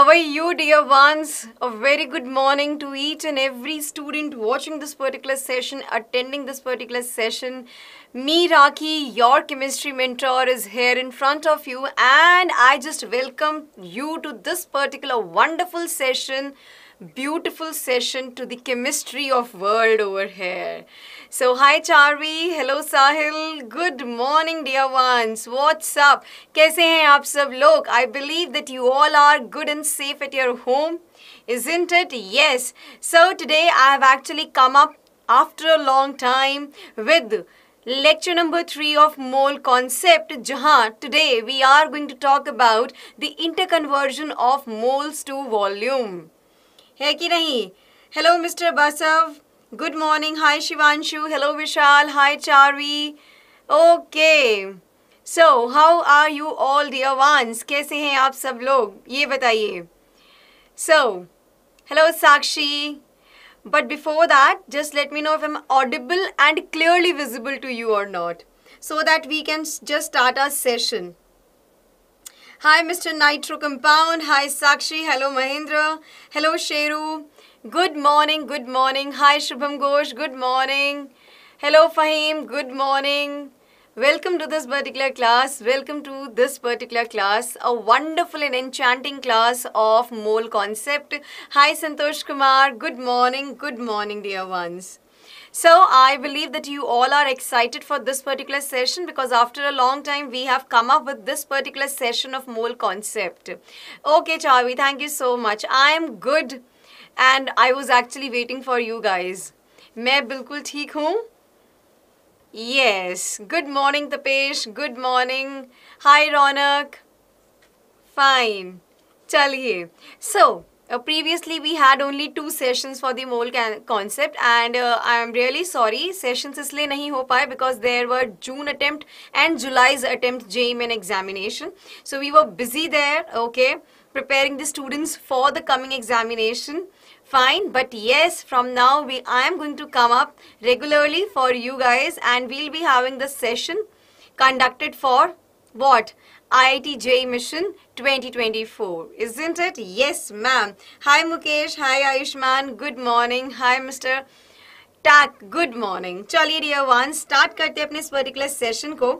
How are you, dear ones? A very good morning to each and every student watching this particular session, attending this particular session. Me, Raki, your chemistry mentor, is here in front of you, and I just welcome you to this particular wonderful session beautiful session to the chemistry of world over here. So hi Charvi, hello Sahil, good morning dear ones, what's up? Kaise हैं आप sab लोग? I believe that you all are good and safe at your home, isn't it? Yes. So today I have actually come up after a long time with lecture number 3 of mole concept jahan today we are going to talk about the interconversion of moles to volume है कि नहीं hello mister Basav good morning hi Shivanshu hello Vishal hi Charvi okay so how are you all dear ones कैसे हैं आप सब लोग ये बताइए so hello Sakshi but before that just let me know if am audible and clearly visible to you और not so that we can just start our session Hi, Mr. Nitro Compound. Hi, Sakshi. Hello, Mahindra. Hello, Sheru. Good morning. Good morning. Hi, Shubham Ghosh. Good morning. Hello, Fahim. Good morning. Welcome to this particular class. Welcome to this particular class. A wonderful and enchanting class of mole concept. Hi, Santosh Kumar. Good morning. Good morning, dear ones. So I believe that you all are excited for this particular session because after a long time we have come up with this particular session of mole concept. Okay Chavi, thank you so much. I am good and I was actually waiting for you guys. मैं बिल्कुल ठीक हूँ Yes. Good morning, Tapesh. Good morning. Hi, Ronak. Fine. Chaliye. So, uh, previously, we had only two sessions for the mole concept and uh, I am really sorry, sessions is nahi ho because there were June attempt and July's attempt JEE examination. So we were busy there, okay, preparing the students for the coming examination fine but yes from now we i am going to come up regularly for you guys and we'll be having the session conducted for what IITJ Mission 2024, isn't it? Yes, ma'am. Hi, Mukesh. Hi, Aishman. Good morning. Hi, Mr. Tak. Good morning. Chali, dear ones, start karte apne particular session ko.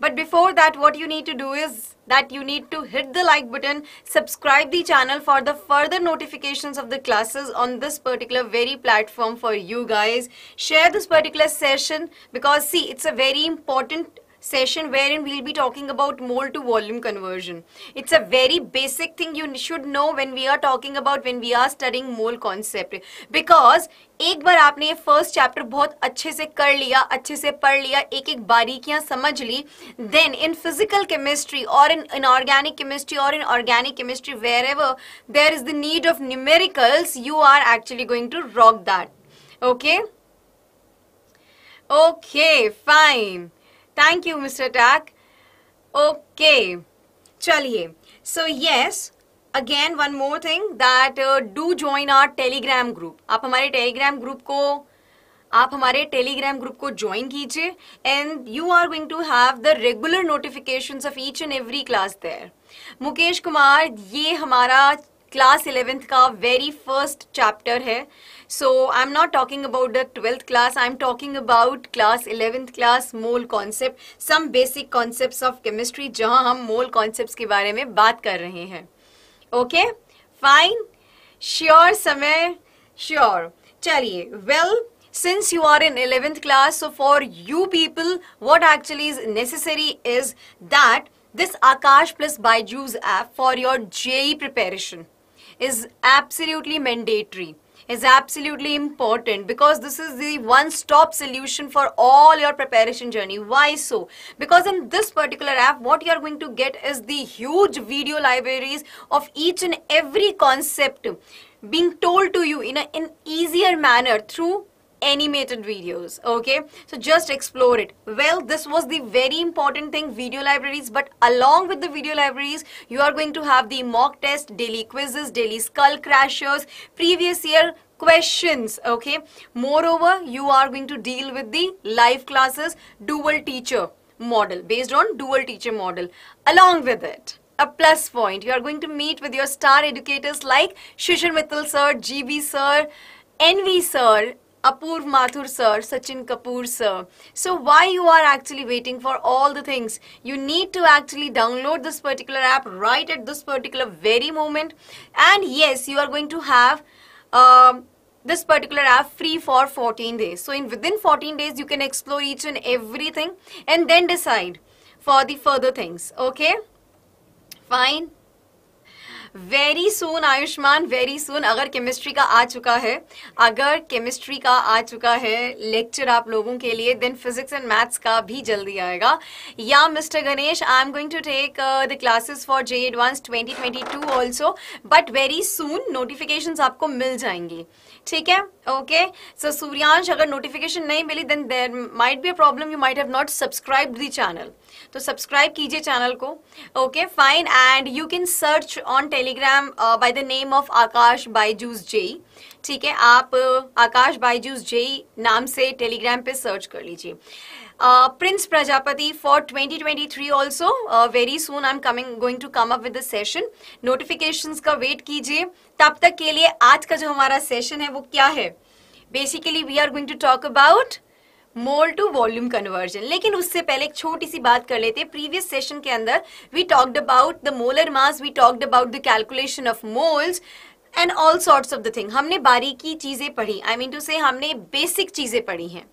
But before that, what you need to do is that you need to hit the like button, subscribe the channel for the further notifications of the classes on this particular very platform for you guys. Share this particular session because see, it's a very important session wherein we'll be talking about mole to volume conversion. It's a very basic thing you should know when we are talking about when we are studying mole concept. Because एक बार आपने ये first chapter बहुत अच्छे से कर लिया, अच्छे से पढ़ लिया, एक-एक then in physical chemistry or in organic chemistry or in organic chemistry wherever there is the need of numericals, you are actually going to rock that. Okay? Okay, fine. Thank you mister Tak okay चलिए so yes again one more thing that do join our Telegram group आप हमारे Telegram group को आप हमारे Telegram group को join कीजिए and you are going to have the regular notifications of each and every class there Mukesh Kumar ये हमारा class eleventh का वेरी फर्स्ट चैप्टर है So I'm not talking about the 12th class. I'm talking about class 11th class mole concept, some basic concepts of chemistry जहां हम मोल concepts के बारे में बात कर रहे हैं ओके फाइन श्योर समय श्योर चलिए well since you are in 11th class so for you people what actually is necessary is that this Akash Plus Byju's app for your JE preparation is absolutely mandatory is absolutely important because this is the one-stop solution for all your preparation journey. Why so? Because in this particular app, what you are going to get is the huge video libraries of each and every concept being told to you in an easier manner through animated videos okay so just explore it well this was the very important thing video libraries but along with the video libraries you are going to have the mock test daily quizzes daily skull crashers previous year questions okay moreover you are going to deal with the live classes dual teacher model based on dual teacher model along with it a plus point you are going to meet with your star educators like Shishir Mittal sir GB sir NV sir Apoor Mathur sir, Sachin Kapoor sir. So why you are actually waiting for all the things? You need to actually download this particular app right at this particular very moment. And yes, you are going to have um, this particular app free for 14 days. So in within 14 days, you can explore each and everything and then decide for the further things. Okay, fine. Very soon Ayushman very soon अगर chemistry का आ चुका है अगर chemistry का आ चुका है lecture आप लोगों के लिए देन फिजिक्स एंड मैथ्स का भी जल्दी आएगा या mister Ganesh I am going to take the classes for JEE advance 2022 also but very soon notification आपको मिल जाएंगी ठीक है ओके सो सूर्यांश अगर नोटिफिकेशन नहीं मिली then there might be a problem you might have not subscribe the channel तो subscribe कीजिए चैनल को okay fine and you can search on Telegram by the name of Aakash Byju's JEE ठीक है आप uh, आकाश Byju's JEE नाम से टेलीग्राम पे search कर लीजिए Prince Prajapati for 2023 also very soon I am coming going to come up with the session notification का wait कीजिए तब तक के लिए आज का जो हमारा सेशन है वो क्या है basically we are going to talk about mole to volume conversion लेकिन उससे पहले एक छोटी सी बात कर लेते हैं प्रीवियस सेशन के अंदर we talked about the molar mass we talked about the calculation of moles and all sorts of the thing हमने बारीकी चीजें पढ़ी आई मीन टू से हमने बेसिक चीजें पढ़ी हैं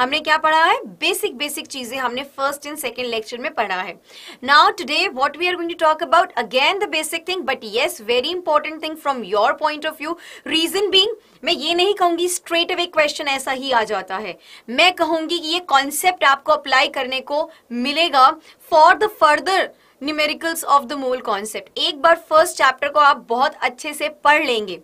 हमने क्या पढ़ा है बेसिक बेसिक चीजें हमने फर्स्ट एंड सेकेंड लेक्चर में पढ़ा है now today what we are going to talk about again the basic thing but yes very important thing from your point of view reason being मैं ये नहीं कहूंगी straight away question ऐसा ही आ जाता है मैं कहूंगी कि ये कॉन्सेप्ट आपको अप्लाई करने को मिलेगा for the further numericals of the mole concept एक बार फर्स्ट चैप्टर को आप बहुत अच्छे से पढ़ लेंगे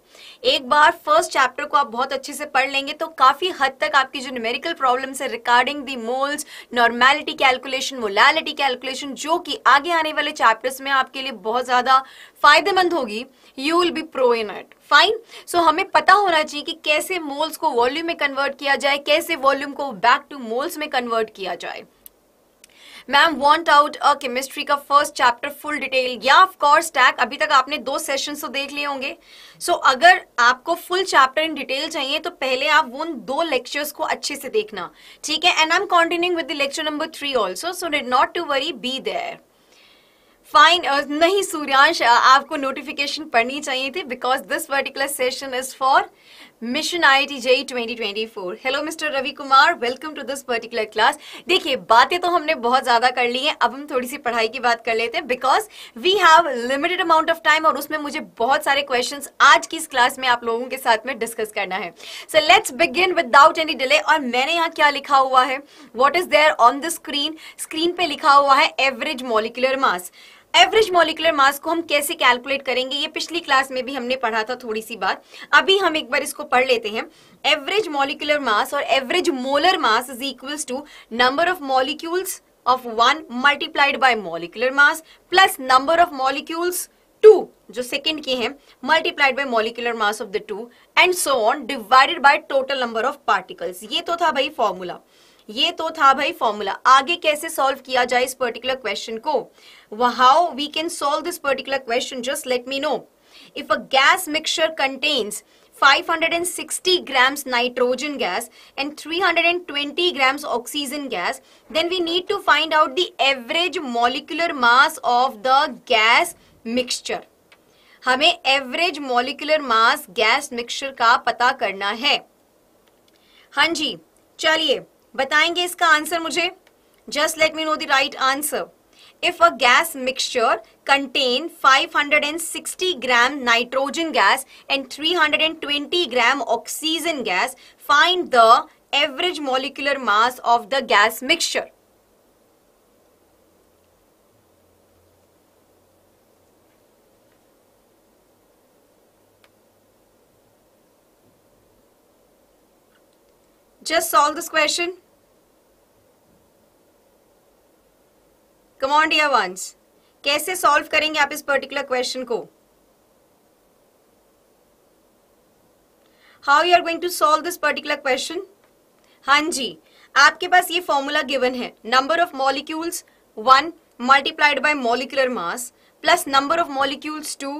एक बार फर्स्ट चैप्टर को आप बहुत अच्छे से पढ़ लेंगे तो काफ़ी हद तक आपकी जो न्यूमेरिकल प्रॉब्लम्स है regarding the moles normality calculation molality calculation जो कि आगे आने वाले चैप्टर्स में आपके लिए बहुत ज़्यादा फायदेमंद होगी you will be pro in it fine so हमें पता होना चाहिए कि कैसे मोल्स को वॉल्यूम में कन्वर्ट किया जाए कैसे वॉल्यूम को बैक टू मोल्स में कन्वर्ट किया जाए ma'am want out a chemistry का फर्स्ट चैप्टर फुल डिटेल या ऑफ कोर्स टैक अभी तक आपने दो सेशन तो देख लिए होंगे सो so, अगर आपको फुल चैप्टर इन डिटेल चाहिए तो पहले आप उन दो लेक्चर्स को अच्छे से देखना ठीक है and I am continuing with the lecture number three also so did not to worry be there fine नहीं सूर्यांश आपको नोटिफिकेशन पढ़नी चाहिए थी because this particular session is for mission I T JEE twenty hello mister Ravi Kumar welcome to this particular class देखिए बातें तो हमने बहुत ज़्यादा कर ली हैं अब हम थोड़ी सी पढ़ाई की बात कर लेते हैं because we have limited amount of time और उसमें मुझे बहुत सारे क्वेश्चंस आज की इस क्लास में आप लोगों के साथ में डिस्कस करना है so let's begin without any delay और मैंने यहाँ क्या लिखा हुआ है what is there on the screen screen पे लिखा हुआ है average molecular mass average molecular mass को हम कैसे कैलकुलेट करेंगे ये पिछली क्लास में भी हमने पढ़ा था थोड़ी सी बात अभी हम एक बार इसको पढ़ लेते हैं एवरेज मॉलिकुलर मास और average molar mass is equals to number of molecules of one multiplied by molecular mass plus number of molecules two जो सेकेंड के हैं multiplied by molecular mass of the two and so on divided by total number of particles ये तो था भाई formula ये तो था भाई फॉर्मूला आगे कैसे सॉल्व किया जाए इस पर्टिकुलर क्वेश्चन को how we can solve this particular question just let me know if a gas mixture contains 560 grams nitrogen gas and 320 grams oxygen gas then we need to find out the average molecular mass of the gas mixture hame average molecular mass gas mixture ka pata karna hai han ji chaliye बताएंगे इसका answer मुझे just let me know the right answer if a gas mixture contain 560 gram nitrogen gas and 320 gram oxygen gas find the average molecular mass of the gas mixture Just solve this question. Come on dear ones कैसे solve करेंगे आप इस particular question को how you are going to solve this particular question हां जी आपके पास ये फॉर्मूला गिवन है number of molecules one multiplied by molecular mass plus number of molecules two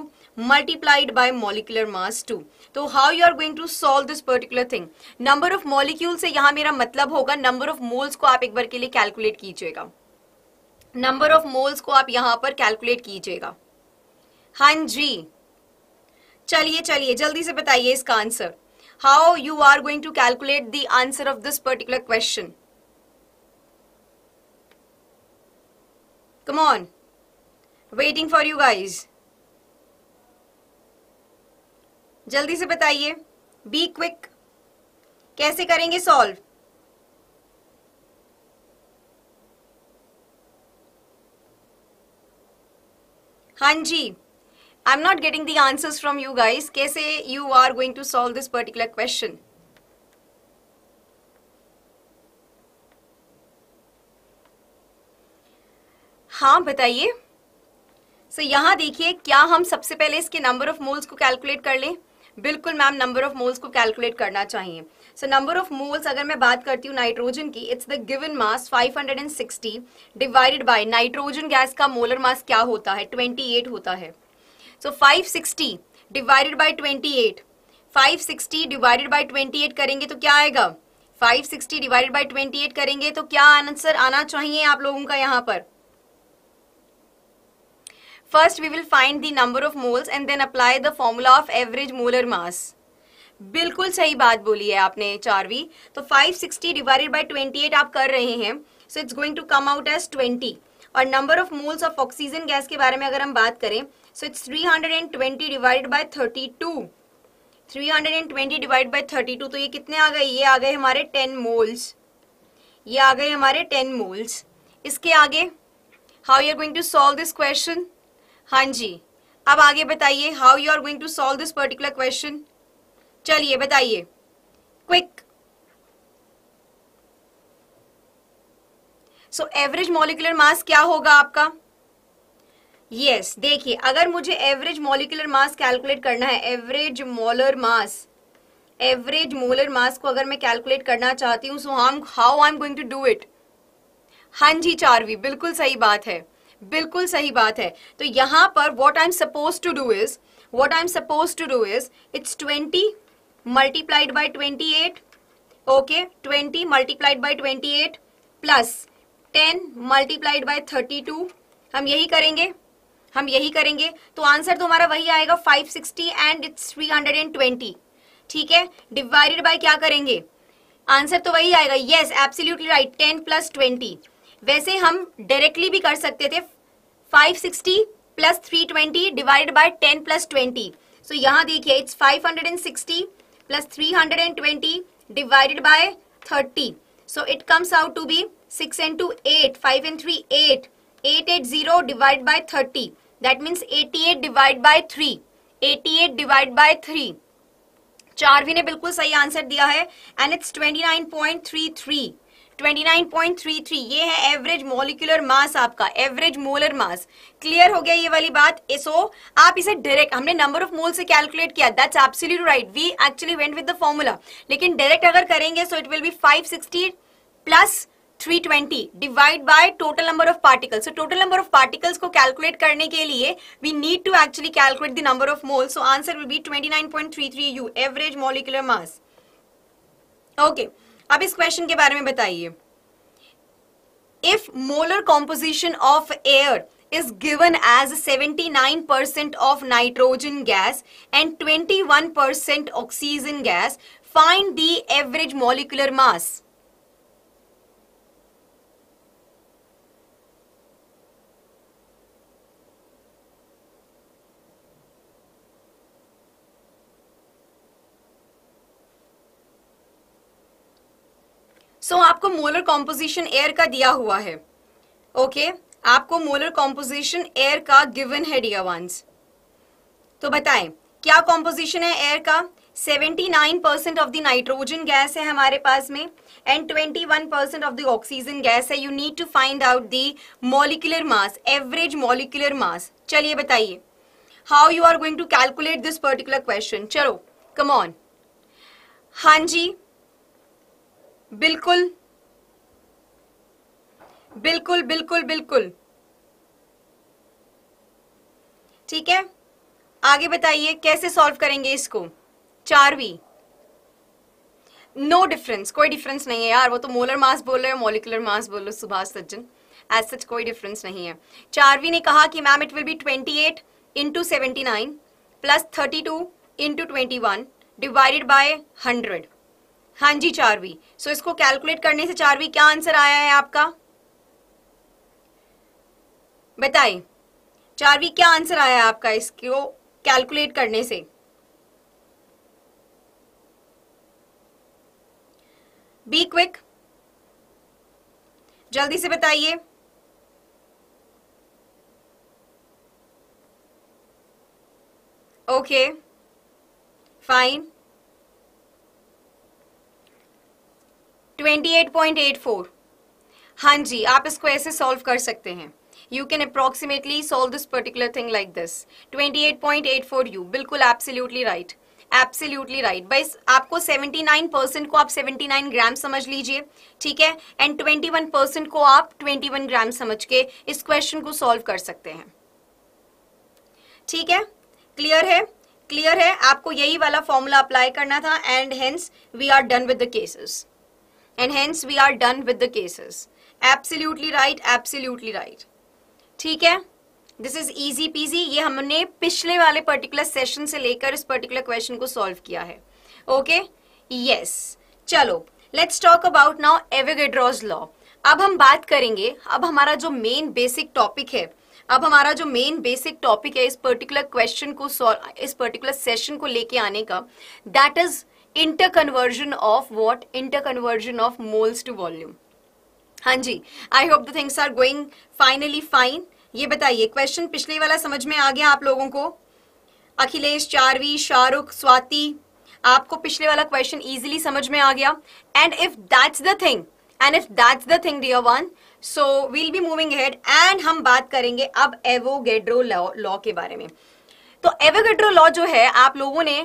multiplied by molecular mass two तो how you are going to solve this particular thing number of molecule से यहां मेरा मतलब होगा number of moles को आप एक बार के लिए कैलकुलेट कीजिएगा नंबर ऑफ मोल्स को आप यहां पर कैलकुलेट कीजिएगा हां जी चलिए चलिए जल्दी से बताइए इसका answer how you are going to calculate the answer of this particular question come on waiting for you guys जल्दी से बताइए बी क्विक कैसे करेंगे सॉल्व हाँ जी I am not getting the answers from you guys कैसे you are going to solve this particular question हाँ बताइए सो so, यहां देखिए क्या हम सबसे पहले इसके नंबर ऑफ मोल्स को कैलकुलेट कर लें बिल्कुल मैम नंबर ऑफ मोल्स को कैलकुलेट करना चाहिए सो नंबर ऑफ मोल्स अगर मैं बात करती हूँ नाइट्रोजन की it's the given mass 560 divided by nitrogen gas का मोलर मास क्या होता है 28 होता है so so, 560 divided by 28 560 divided by 28 करेंगे तो क्या आएगा 560 डिवाइडेड बाय 28 करेंगे तो क्या आंसर आना चाहिए आप लोगों का यहाँ पर first we will find the number of moles and then apply the formula of average molar mass बिल्कुल सही बात बोली है आपने चारवी तो 560 डिवाइडेड बाय 28 आप कर रहे हैं so it's going to come out as 20 और number of moles of oxygen gas के बारे में अगर हम बात करें so it's 320 divided by 32 320 divide by 32 तो ये कितने आ गए ये आ गए हमारे 10 मोल्स ये आ गए हमारे 10 मोल्स इसके आगे how you are going to solve this question हाँ जी अब आगे बताइए how you are going to solve this particular question चलिए बताइए quick so average molecular mass क्या होगा आपका यस yes, देखिए अगर मुझे एवरेज मॉलिकुलर मास कैलकुलेट करना है average molar mass average molar mass को अगर मैं कैलकुलेट करना चाहती हूँ सो हम how I am going to do it हां जी चारवी बिल्कुल सही बात है बिल्कुल सही बात है तो यहां पर what I am suppose to do is what I am suppose to do is it's twenty multiplied by twenty eight okay twenty multiplied by twenty eight plus ten multiplied by thirty two हम यही करेंगे हम यही करेंगे तो answer तो हमारा वही आएगा five sixty and it's three hundred and twenty ठीक है डिवाइडेड बाय क्या करेंगे आंसर तो वही आएगा yes absolutely right ten plus twenty वैसे हम डायरेक्टली भी कर सकते थे five sixty plus three twenty divided by ten plus twenty so यहाँ देखिए it's five hundred and sixty plus 320 divided by 30. So it comes out to be 6 and 2, 8. 5 and 3, 8. 880 divided by 30. That means 88 divided by 3. 88 divided by 3. Charvi ne bilkul sahi answer diya hai, and it's 29.33 29.33 ये है average molecular मास आपका average molar mass clear हो गया ये वाली बात सो आप इसे डायरेक्ट हमने नंबर ऑफ मोल से कैलकुलेट किया that's absolute right we actually went with the formula लेकिन डायरेक्ट अगर करेंगे so it will be 560 plus 320 divide by total number of particles so total number of particles को कैलकुलेट करने के लिए we need to actually calculate the number of mole so answer will be 29.33 you average molecular mass okay okay. अब इस question के बारे में बताइए if molar composition of air is given as seventy nine percent of nitrogen gas and twenty one percent oxygen gas find the average molecular mass so so, आपको molar composition air का दिया हुआ है okay okay? आपको molar composition air का given है dear ones तो बताएं क्या कॉम्पोजिशन है एयर का 79 percent of the nitrogen gas है हमारे पास में and 21 percent of the oxygen gas है you need to find out the molecular mass average molecular mass चलिए बताइए how you are going to calculate this particular question चलो come on हाँ जी बिल्कुल बिल्कुल बिल्कुल बिल्कुल ठीक है आगे बताइए कैसे सॉल्व करेंगे इसको चारवी नो डिफरेंस कोई डिफरेंस नहीं है यार वो तो मोलर मास बोल रहे हो मोलिकुलर मास बोल रहे हो सुभाष सज्जन एज सच कोई डिफरेंस नहीं है चारवी ने कहा कि ma'am it will be twenty eight into seventy nine plus thirty two into twenty one divided by hundred हाँ जी चारवी सो so, इसको कैलकुलेट करने से चारवी क्या आंसर आया है आपका बताइए चारवी क्या आंसर आया है आपका इसको कैलकुलेट करने से बी क्विक जल्दी से बताइए ओके फाइन 28.84 हाँ जी आप इसको ऐसे सॉल्व कर सकते हैं you can approximately solve this particular thing like this 28.84 you बिल्कुल एब्सोल्युटली राइट एब्सोल्युटली राइट बस आपको 79 परसेंट को आप 79 ग्राम समझ लीजिए ठीक है एंड 21 परसेंट को आप 21 ग्राम समझ के इस क्वेश्चन को सॉल्व कर सकते हैं ठीक है क्लियर है क्लियर है आपको यही वाला फॉर्मूला अप्लाई करना था and hence we are done with the cases and hence we are done with the cases absolutely right absolutely right ठीक है दिस इज इजी पीजी ये हमने पिछले वाले पर्टिकुलर सेशन से लेकर इस पर्टिकुलर क्वेश्चन को सॉल्व किया है ओके okay? Yes yes. चलो let's talk about now Avogadro's law अब हम बात करेंगे अब हमारा जो मेन बेसिक टॉपिक है अब हमारा जो मेन बेसिक टॉपिक है इस पर्टिकुलर क्वेश्चन को इस पर्टिकुलर सेशन को लेके आने का that is interconversion of what interconversion of moles to volume हाँ जी I hope the things are going finally fine ये बताइए क्वेश्चन पिछले वाला समझ में आ गया आप लोगों को अखिलेश चारवी शाहरुख स्वाति आपको पिछले वाला क्वेश्चन इजीली समझ में आ गया and if that's the thing and if that's the thing dear one so we'll be moving head and हम बात करेंगे अब एवोगेड्रो लॉ के बारे में तो एवोगेड्रो लॉ जो है आप लोगों ने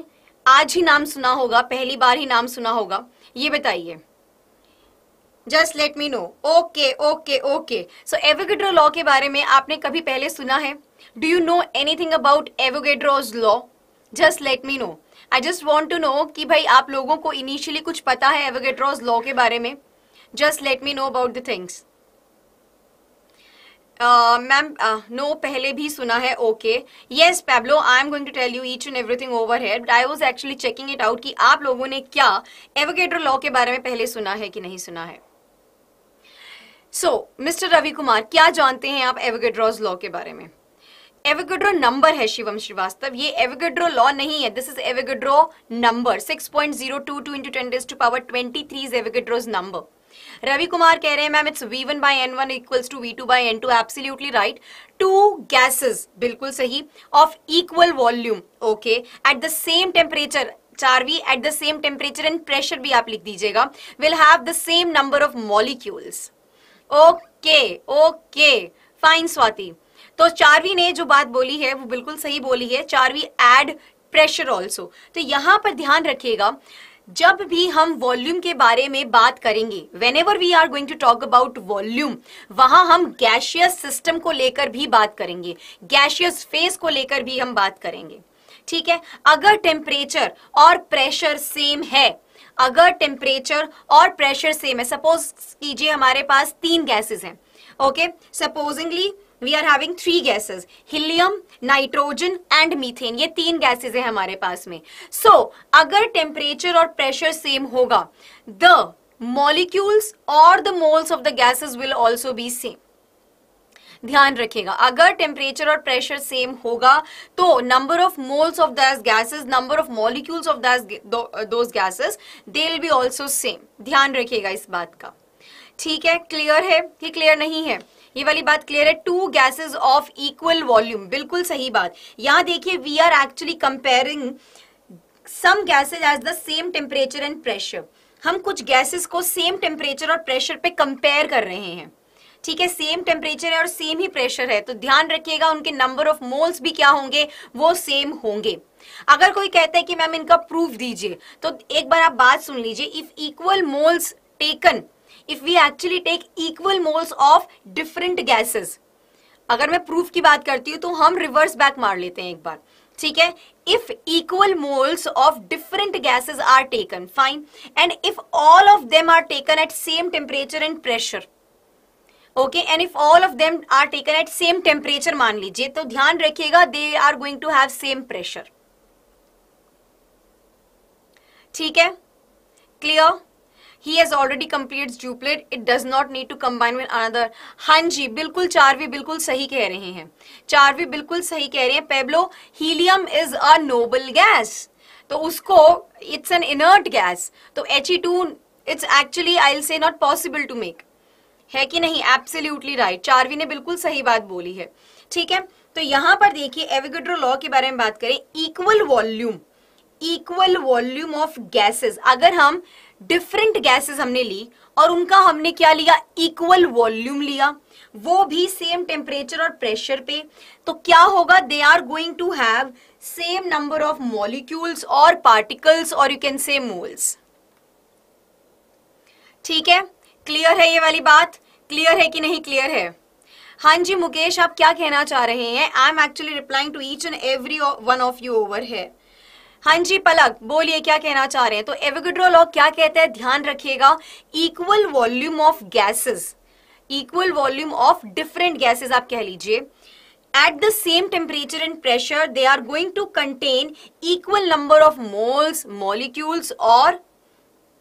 आज ही नाम सुना होगा पहली बार ही नाम सुना होगा ये बताइए just let me know okay okay okay so Avogadro law के बारे में आपने कभी पहले सुना है do you know anything about Avogadro's law just let me know I just want to know कि भाई आप लोगों को इनिशियली कुछ पता है एवोगेड्रोज लॉ के बारे में just let me know about the things ma'am uh, no uh, पहले भी सुना है okay yes Pablo I am going to tell you each and everything over है but I was actually checking it out कि आप लोगों ने क्या एवोकेटर लॉ के बारे में पहले सुना है कि नहीं सुना है सो मिस्टर रवि कुमार क्या जानते हैं आप एवोकेड्रॉज लॉ के बारे में एविगड्रो नंबर है शिवम श्रीवास्तव ये एविगड्रो लॉ नहीं है this is Avogadro number six point zero two two into ten raise to power twenty three is Avogadro's number Ravi Kumar कह रहे हैं ma'am it's V one by N one equals to V two by N two absolutely right two gases बिल्कुल सही of equal volume okay at the same temperature Charvi at the same temperature and pressure भी आप लिख दीजिएगा will have the same number of molecules okay okay fine Swati तो चारवी ने जो बात बोली है वो बिल्कुल सही बोली है चारवी एड प्रेशर ऑल्सो तो यहां पर ध्यान रखिएगा जब भी हम वॉल्यूम के बारे में बात करेंगे whenever we are going to talk about volume वहां हम गैशियस सिस्टम को लेकर भी बात करेंगे गैशियस फेस को लेकर भी हम बात करेंगे ठीक है अगर टेम्परेचर और प्रेशर सेम है अगर टेम्परेचर और प्रेशर सेम है सपोज कीजिए हमारे पास तीन गैसेस हैं okay supposingly we are having three gases helium nitrogen and methane ये तीन गैसेस है हमारे पास में सो so, अगर टेम्परेचर और प्रेशर सेम होगा द मॉलिक्यूल्स और the moles of the gases will also be same ध्यान रखिएगा अगर टेम्परेचर और प्रेशर सेम होगा तो number of moles of these gases number of molecules of these दो gases they will be also same ध्यान रखिएगा इस बात का ठीक है क्लियर है कि क्लियर नहीं है ये वाली बात क्लियर है two gases of equal volume बिल्कुल सही बात यहाँ देखिए we are actually comparing some gases as the same temperature and pressure हम कुछ गैसेस को सेम टेम्परेचर और प्रेशर पे कंपेयर कर रहे हैं ठीक है सेम टेम्परेचर है और सेम ही प्रेशर है तो ध्यान रखिएगा उनके नंबर ऑफ मोल्स भी क्या होंगे वो सेम होंगे अगर कोई कहता है कि मैम इनका प्रूफ दीजिए तो एक बार आप बात सुन लीजिए if equal moles taken if we actually take equal moles of different gases अगर मैं प्रूफ की बात करती हूं तो हम रिवर्स बैक मार लेते हैं एक बार ठीक है if equal moles of different gases are taken fine and if all of them are taken at same temperature and pressure okay and if all of them are taken at same temperature मान लीजिए तो ध्यान रखिएगा they are going to have same pressure ठीक है clear he has already complete duplet it does not need to combine with another हाँ जी बिल्कुल चारवी बिल्कुल सही कह रहे हैं चारवी बिल्कुल सही कह रहे हैं Pablo helium is a noble gas तो उसको इट्स एन इनर्ट गैस तो H E two it's actually I will say not possible to make है कि नहीं एब्सोल्युटली राइट चारवी ने बिल्कुल सही बात बोली है ठीक है तो यहां पर देखिए एविगेड्रो लॉ के बारे में बात करें equal volume equal volume of gases अगर हम डिफरेंट गैसेस हमने ली और उनका हमने क्या लिया इक्वल वॉल्यूम लिया वो भी सेम टेम्परेचर और प्रेशर पे तो क्या होगा they are going to have same number of molecules और पार्टिकल्स और यू कैन से मोल्स ठीक है क्लियर है ये वाली बात क्लियर है कि नहीं क्लियर है हाँ जी मुकेश आप क्या कहना चाह रहे हैं I am actually replying to each and every one of you over है हाँ जी पलक बोलिए क्या कहना चाह रहे हैं तो एविगड्रो लॉ क्या कहते हैं ध्यान रखिएगा equal volume of gases equal volume of different gases आप कह लीजिए at the same temperature and pressure they are going to contain equal number of moles molecules और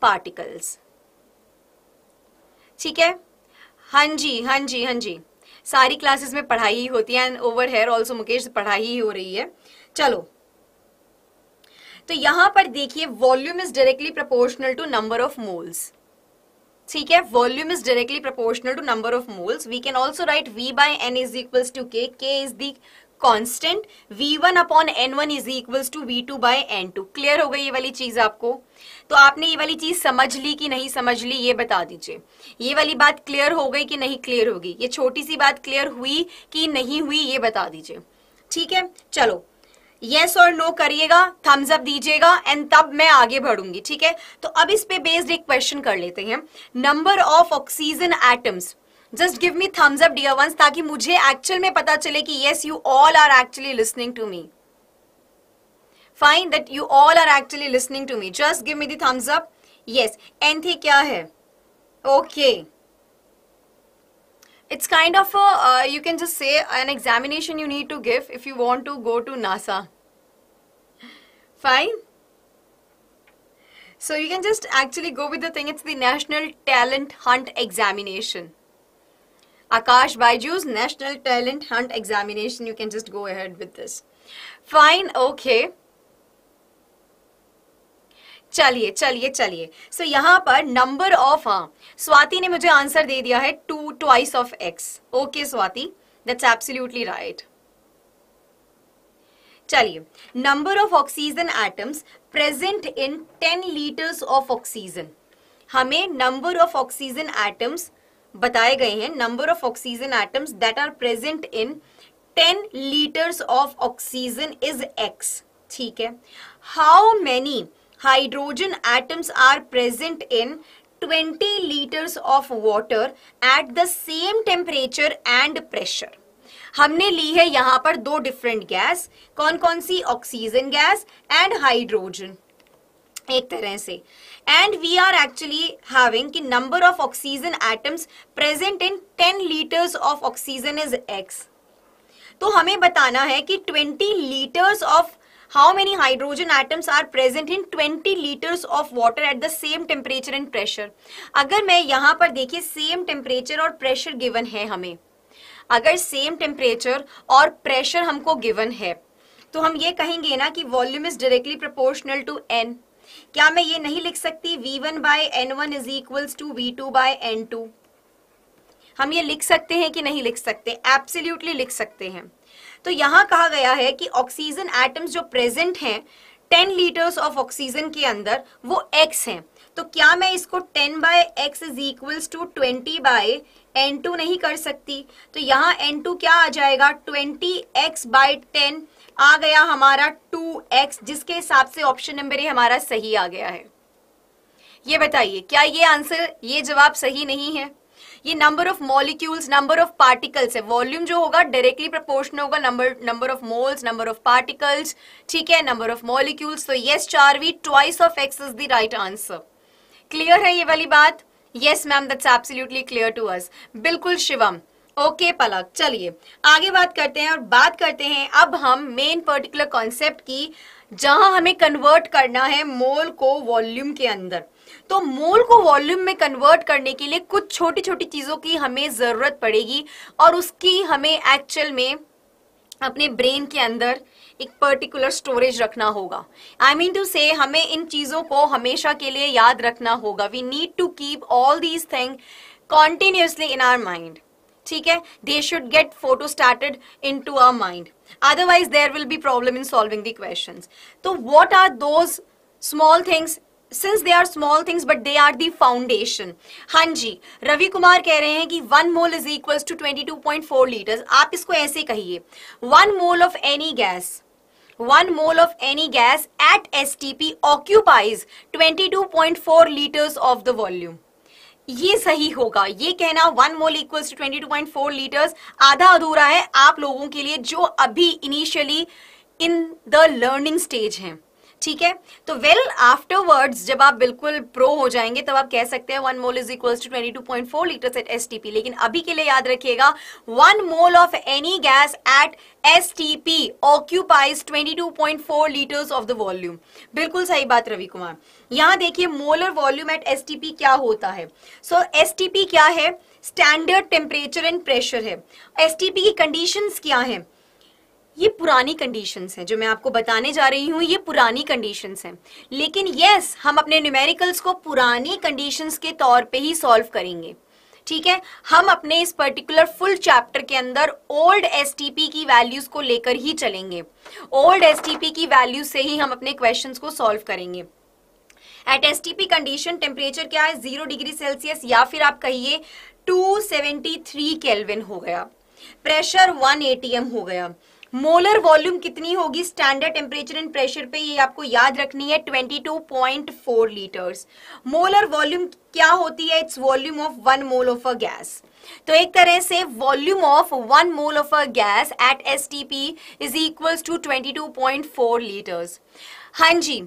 पार्टिकल्स ठीक है हाँ जी हाँ जी हाँ जी सारी क्लासेस में पढ़ाई ही होती है and over here also Mukesh पढ़ाई ही हो रही है चलो तो यहां पर देखिए volume is directly proportional to number of moles ठीक है volume is directly proportional to number of moles we can also write V by N is equal to K K is constant V one upon N one is equal to V two by N two clear हो गई ये वाली चीज आपको तो आपने ये वाली चीज समझ ली कि नहीं समझ ली ये बता दीजिए ये वाली बात क्लियर हो गई कि नहीं क्लियर होगी ये छोटी सी बात क्लियर हुई कि नहीं हुई ये बता दीजिए ठीक है चलो येस और नो करिएगा थम्स अप दीजिएगा एंड तब मैं आगे बढ़ूंगी ठीक है तो अब इस पे बेस्ड एक क्वेश्चन कर लेते हैं number of oxygen atoms just give me thumbs up dear once ताकि मुझे एक्चुअल में पता चले कि yes you all are actually listening to me fine that you all are actually listening to me just give me the thumbs up yes एन थी क्या है okay okay. it's kind of a uh, you can just say an examination you need to give if you want to go to NASA. Fine. So you can just actually go with the thing. It's the National Talent Hunt Examination. Akash Baiju's National Talent Hunt Examination. You can just go ahead with this. Fine. Okay. चलिए चलिए चलिए सो so, यहाँ पर number of हाँ स्वाति ने मुझे answer दे दिया है two twice of X okay Swati that's absolutely right चलिए number of oxygen atoms present in ten litres of oxygen हमें नंबर ऑफ ऑक्सीजन एटम्स बताए गए हैं number of oxygen atoms that are present in ten litres of oxygen is X ठीक है how many hydrogen atoms are present in 20 liters of water at the same temperature and pressure. हमने ली है यहां पर दो डिफरेंट गैस कौन कौन सी ऑक्सीजन गैस एंड हाइड्रोजन एक तरह से and we are actually having कि number of oxygen atoms present in 10 litres of oxygen is X तो हमें बताना है कि 20 litres of how many hydrogen atoms are present in 20 liters of water at the same temperature and pressure अगर मैं यहाँ पर देखिए same temperature और pressure given है हमें अगर same temperature और pressure हमको given है तो हम ये कहेंगे ना कि volume is directly proportional to n क्या मैं ये नहीं लिख सकती v1 one by N one is equals to V two by N two हम ये लिख सकते हैं कि नहीं लिख सकते एब्सोल्युटली लिख सकते हैं तो यहां कहा गया है कि ऑक्सीजन एटम्स जो प्रेजेंट हैं 10 लीटर्स ऑफ ऑक्सीजन के अंदर वो x हैं तो क्या मैं इसको 10 by X is equals to twenty by N two नहीं कर सकती तो यहां एन टू क्या आ जाएगा ट्वेंटी एक्स बाय टेन आ गया हमारा टू एक्स जिसके हिसाब से ऑप्शन नंबर ए हमारा सही आ गया है ये बताइए क्या ये आंसर ये जवाब सही नहीं है ये number of molecules number of particles है वॉल्यूम जो होगा डायरेक्टली प्रपोर्शनल होगा number number of moles number of particles ठीक है नंबर ऑफ मॉलिक्यूल्स तो यस चार V twice of X is the right answer clear है ये वाली बात yes ma'am that's absolutely clear to us बिल्कुल शिवम ओके okay, पलक चलिए आगे बात करते हैं और बात करते हैं अब हम मेन पर्टिकुलर कॉन्सेप्ट की जहां हमें कन्वर्ट करना है मोल को वॉल्यूम के अंदर तो मोल को वॉल्यूम में कन्वर्ट करने के लिए कुछ छोटी छोटी चीज़ों की हमें ज़रूरत पड़ेगी और उसकी हमें एक्चुअल में अपने ब्रेन के अंदर एक पर्टिकुलर स्टोरेज रखना होगा आई मीन टू से हमें इन चीज़ों को हमेशा के लिए याद रखना होगा we need to keep all these thing continuously in our mind ठीक है they should get photo started into our mind otherwise there will be problem in solving the question तो what are those small things since they are small things but they are the foundation हाँ जी रवि कुमार कह रहे हैं कि one mole is equal to twenty two point four litres आप इसको ऐसे कहिए one mole of any gas at S T P occupies twenty two point four litres of the volume ये सही होगा ये कहना one mole equals to twenty two point four litres आधा अधूरा है आप लोगों के लिए जो अभी initially in the learning stage हैं ठीक है तो वेल आफ्टरवर्ड्स जब आप बिल्कुल प्रो हो जाएंगे तब आप कह सकते हैं one mole is equal to twenty two point four litre at S लेकिन अभी के लिए याद रखिएगा one mole of any gas at S T P occupies twenty two point four litre of the volume बिल्कुल सही बात रवि कुमार यहां देखिए मोल और volume at S T P क्या होता है सो एस टी पी क्या है स्टैंडर्ड टेम्परेचर एंड प्रेशर है एस टी पी की कंडीशन क्या है ये पुरानी कंडीशंस हैं जो मैं आपको बताने जा रही हूँ ये पुरानी कंडीशंस हैं लेकिन यस हम अपने न्यूमेरिकल्स को पुरानी कंडीशंस के तौर पे ही सॉल्व करेंगे ठीक है हम अपने इस पर्टिकुलर फुल चैप्टर के अंदर ओल्ड एस की वैल्यूज को लेकर ही चलेंगे ओल्ड एस की वैल्यू से ही हम अपने क्वेश्चन को सॉल्व करेंगे एट एस कंडीशन टेम्परेचर क्या है जीरो डिग्री सेल्सियस या फिर आप कहिए थ्री केल्विन हो गया प्रेशर वन एटीएम हो गया मोलर वॉल्यूम कितनी होगी स्टैंडर्ड टेम्परेचर एंड प्रेशर पे ये आपको याद रखनी है 22.4 लीटर्स मोलर वॉल्यूम क्या होती है it's volume of one mole of a gas तो एक तरह से volume of one mole of a gas at S T P is equals to 22.4 litres हां जी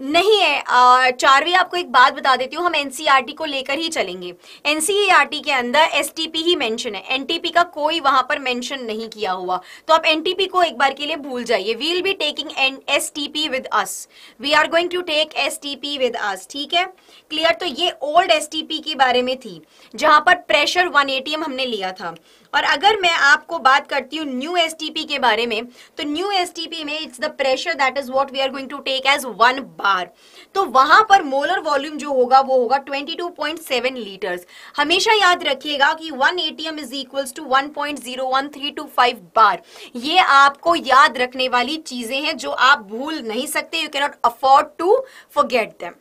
नहीं है चारवी आपको एक बात बता देती हूँ हम एनसीईआरटी e को लेकर ही चलेंगे एनसीईआरटी e के अंदर एसटीपी ही मेंशन है एनटीपी का कोई वहां पर मेंशन नहीं किया हुआ तो आप एनटीपी को एक बार के लिए भूल जाइए we will be taking N S T P with us we are going to take S T P with us ठीक है क्लियर तो ये ओल्ड एस टी पी के बारे में थी जहां पर pressure one A T M हमने लिया था और अगर मैं आपको बात करती हूँ न्यू एस के बारे में तो न्यू एस में it's the pressure that is what we are going to take as one bar तो वहां पर मोलर वॉल्यूम जो होगा वो होगा 22.7 लीटर्स हमेशा याद रखिएगा कि one A T M is equals to five bar ये आपको याद रखने वाली चीजें हैं जो आप भूल नहीं सकते you cannot afford to forget them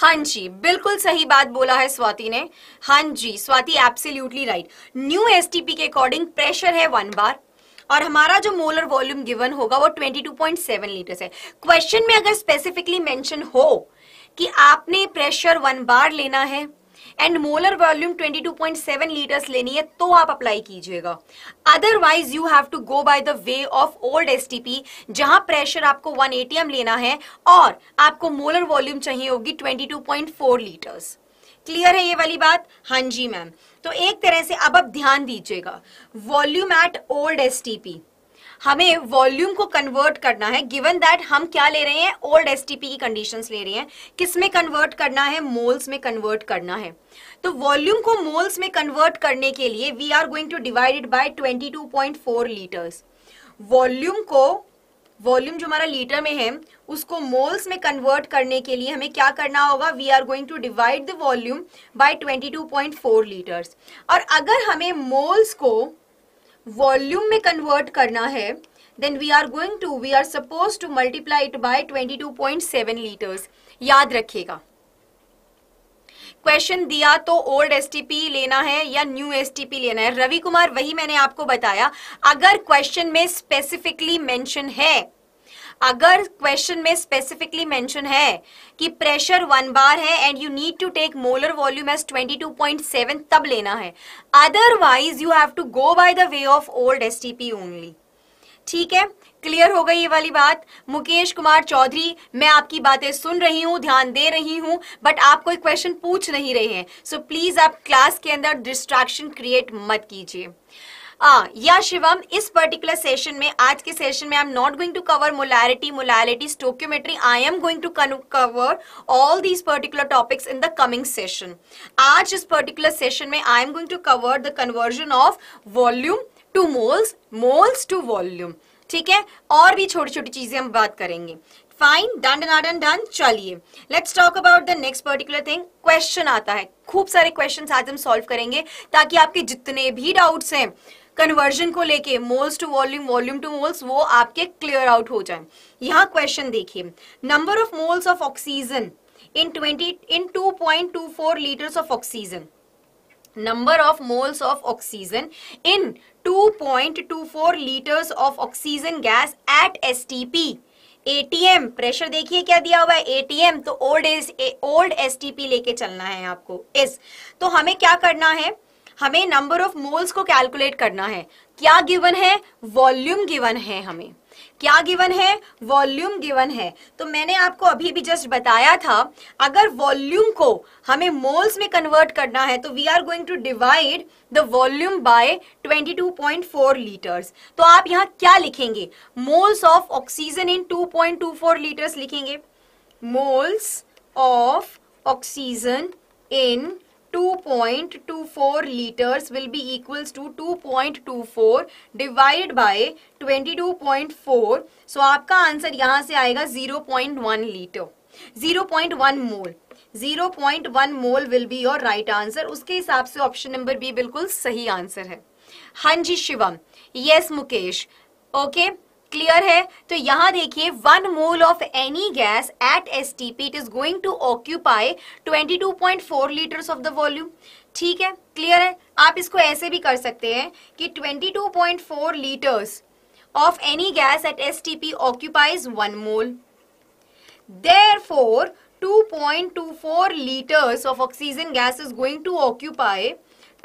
हाँ जी बिल्कुल सही बात बोला है स्वाति ने हाँ जी Swati absolutely right new STP के अकॉर्डिंग प्रेशर है वन बार और हमारा जो मोलर वॉल्यूम गिवन होगा वो 22.7 लीटर है क्वेश्चन में अगर स्पेसिफिकली मेंशन हो कि आपने प्रेशर वन बार लेना है एंड मोलर वॉल्यूम 22.7 लीटर्स लेनी है तो आप अप्लाई कीजिएगा otherwise you have to go by the way of old STP जहां प्रेशर आपको 1 एटीएम लेना है और आपको मोलर वॉल्यूम चाहिए होगी 22.4 लीटर्स क्लियर है ये वाली बात हाँ जी मैम तो एक तरह से अब आप ध्यान दीजिएगा वॉल्यूम एट ओल्ड एसटीपी हमें वॉल्यूम को कन्वर्ट करना है गिवन दैट हम क्या ले रहे हैं ओल्ड एस की कंडीशंस ले रहे हैं किस में कन्वर्ट करना है मोल्स में कन्वर्ट करना है तो वॉल्यूम को मोल्स में कन्वर्ट करने के लिए we are going to divided by 22.4 litres volume को वॉल्यूम जो हमारा लीटर में है उसको मोल्स में कन्वर्ट करने के लिए हमें क्या करना होगा we are going to divide the volume by 22.4 litres और अगर हमें मोल्स को वॉल्यूम में कन्वर्ट करना है then we are going to we are suppose to multiply it by twenty two point seven litres याद रखिएगा क्वेश्चन दिया तो ओल्ड एसटीपी लेना है या न्यू एसटीपी लेना है रवि कुमार वही मैंने आपको बताया अगर क्वेश्चन में स्पेसिफिकली मेंशन है अगर क्वेश्चन में स्पेसिफिकली मेंशन है कि प्रेशर वन बार है and you need to take molar volume as 22.7 तब लेना है otherwise you have to go by the way of old S only ठीक है क्लियर हो गई ये वाली बात मुकेश कुमार चौधरी मैं आपकी बातें सुन रही हूँ ध्यान दे रही हूँ बट आप कोई क्वेश्चन पूछ नहीं रहे हैं सो so, प्लीज आप क्लास के अंदर डिस्ट्रैक्शन क्रिएट मत कीजिए हाँ, या शिवम इस पर्टिकुलर सेशन में आज के सेशन में I am not going to cover molarity molarity stoichiometry I am going to cover all these particular topics in the coming session आज इस पर्टिकुलर सेशन में I am going to cover the conversion of volume to moles moles to volume ठीक है और भी छोटी छोटी चीजें हम बात करेंगे फाइन डन डन डन चलिए let's talk about the next particular thing question आता है खूब सारे क्वेश्चन आज हम सॉल्व करेंगे ताकि आपके जितने भी डाउट्स हैं कन्वर्जन को लेके moles to volume volume to moles वो आपके क्लियर आउट हो जाए यहाँ क्वेश्चन देखिए number of moles of oxygen in 20 in 2.24 liters of oxygen number of moles of oxygen in 2.24 liters of oxygen gas at stp ATM pressure देखिए क्या दिया हुआ है एटीएम तो ओल्ड एस ओल्ड एसटीपी लेके चलना है आपको इस तो हमें क्या करना है हमें नंबर ऑफ मोल्स को कैलकुलेट करना है क्या गिवन है वॉल्यूम गिवन है हमें क्या गिवन है वॉल्यूम गिवन है तो मैंने आपको अभी भी जस्ट बताया था अगर वॉल्यूम को हमें मोल्स में कन्वर्ट करना है तो we are going to divide the volume by 22.4 litres तो आप यहाँ क्या लिखेंगे moles of oxygen in 2.24 litres लिखेंगे moles of oxygen in 2.24 liters will be equals to 2.24 divided by 22.4 so आपका आंसर यहाँ से आएगा 0.1 litre 0.1 mole 0.1 mole will be your right answer उसके हिसाब से ऑप्शन नंबर बी बिल्कुल सही आंसर है हाँ जी Shivam yes Mukesh okay okay? Clear है तो यहाँ देखिए one mole of any gas at S T P it is going to occupy twenty two point four litres of the volume ठीक है क्लियर है आप इसको ऐसे भी कर सकते हैं कि twenty two point four litres of any gas at S T P occupies one mole therefore two two point four litres of oxygen gas is going to occupy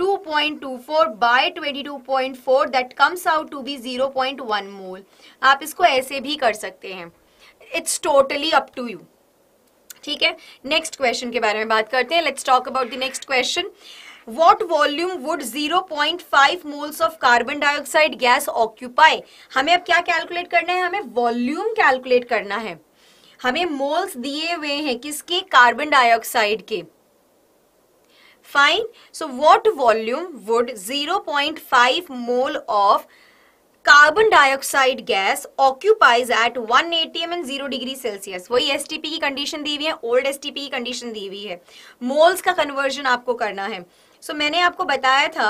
2.24 by 22.4 that comes out to be 0.1 mole. आप इसको ऐसे भी कर सकते हैं it's totally up to you ठीक है next question के बारे में बात करते हैं let's talk about the next question what volume would 0.5 moles of carbon dioxide gas occupy हमें अब क्या कैलकुलेट करना है हमें वॉल्यूम कैलकुलेट करना है हमें मोल्स दिए हुए हैं किसके कार्बन डाइऑक्साइड के fine so what volume would 0.5 mole of carbon dioxide gas occupies at 1 ATM and zero degree Celsius वही एसटीपी की कंडीशन दी हुई है ओल्ड एसटीपी की कंडीशन दी हुई है मोल्स का कन्वर्जन आपको करना है सो so, मैंने आपको बताया था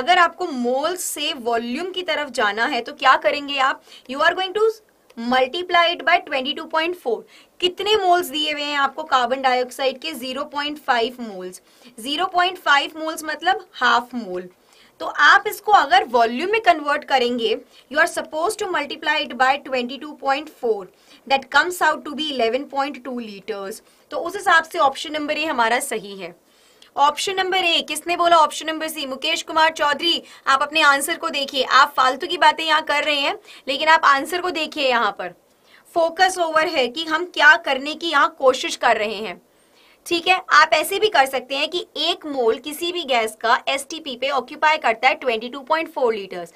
अगर आपको मोल्स से वॉल्यूम की तरफ जाना है तो क्या करेंगे आप you are going to multiplied by 22.4 कितने मोल्स दिए हुए हैं आपको कार्बन डाइऑक्साइड के 0.5 मोल्स 0.5 मोल्स मतलब हाफ मोल तो आप इसको अगर वॉल्यूम में कन्वर्ट करेंगे you are suppose to multiply it by 22.4 that comes out to be 11.2 litres तो उस हिसाब से ऑप्शन नंबर ए हमारा सही है ऑप्शन नंबर ए किसने बोला option number C Mukesh Kumar Chaudhary आप अपने आंसर को देखिए आप फालतू की बातें यहाँ कर रहे हैं लेकिन आप आंसर को देखिए यहाँ पर फोकस ओवर है कि हम क्या करने की यहाँ कोशिश कर रहे हैं ठीक है आप ऐसे भी कर सकते हैं कि एक मोल किसी भी गैस का एस पे ऑक्यूपाई करता है 22.4 litres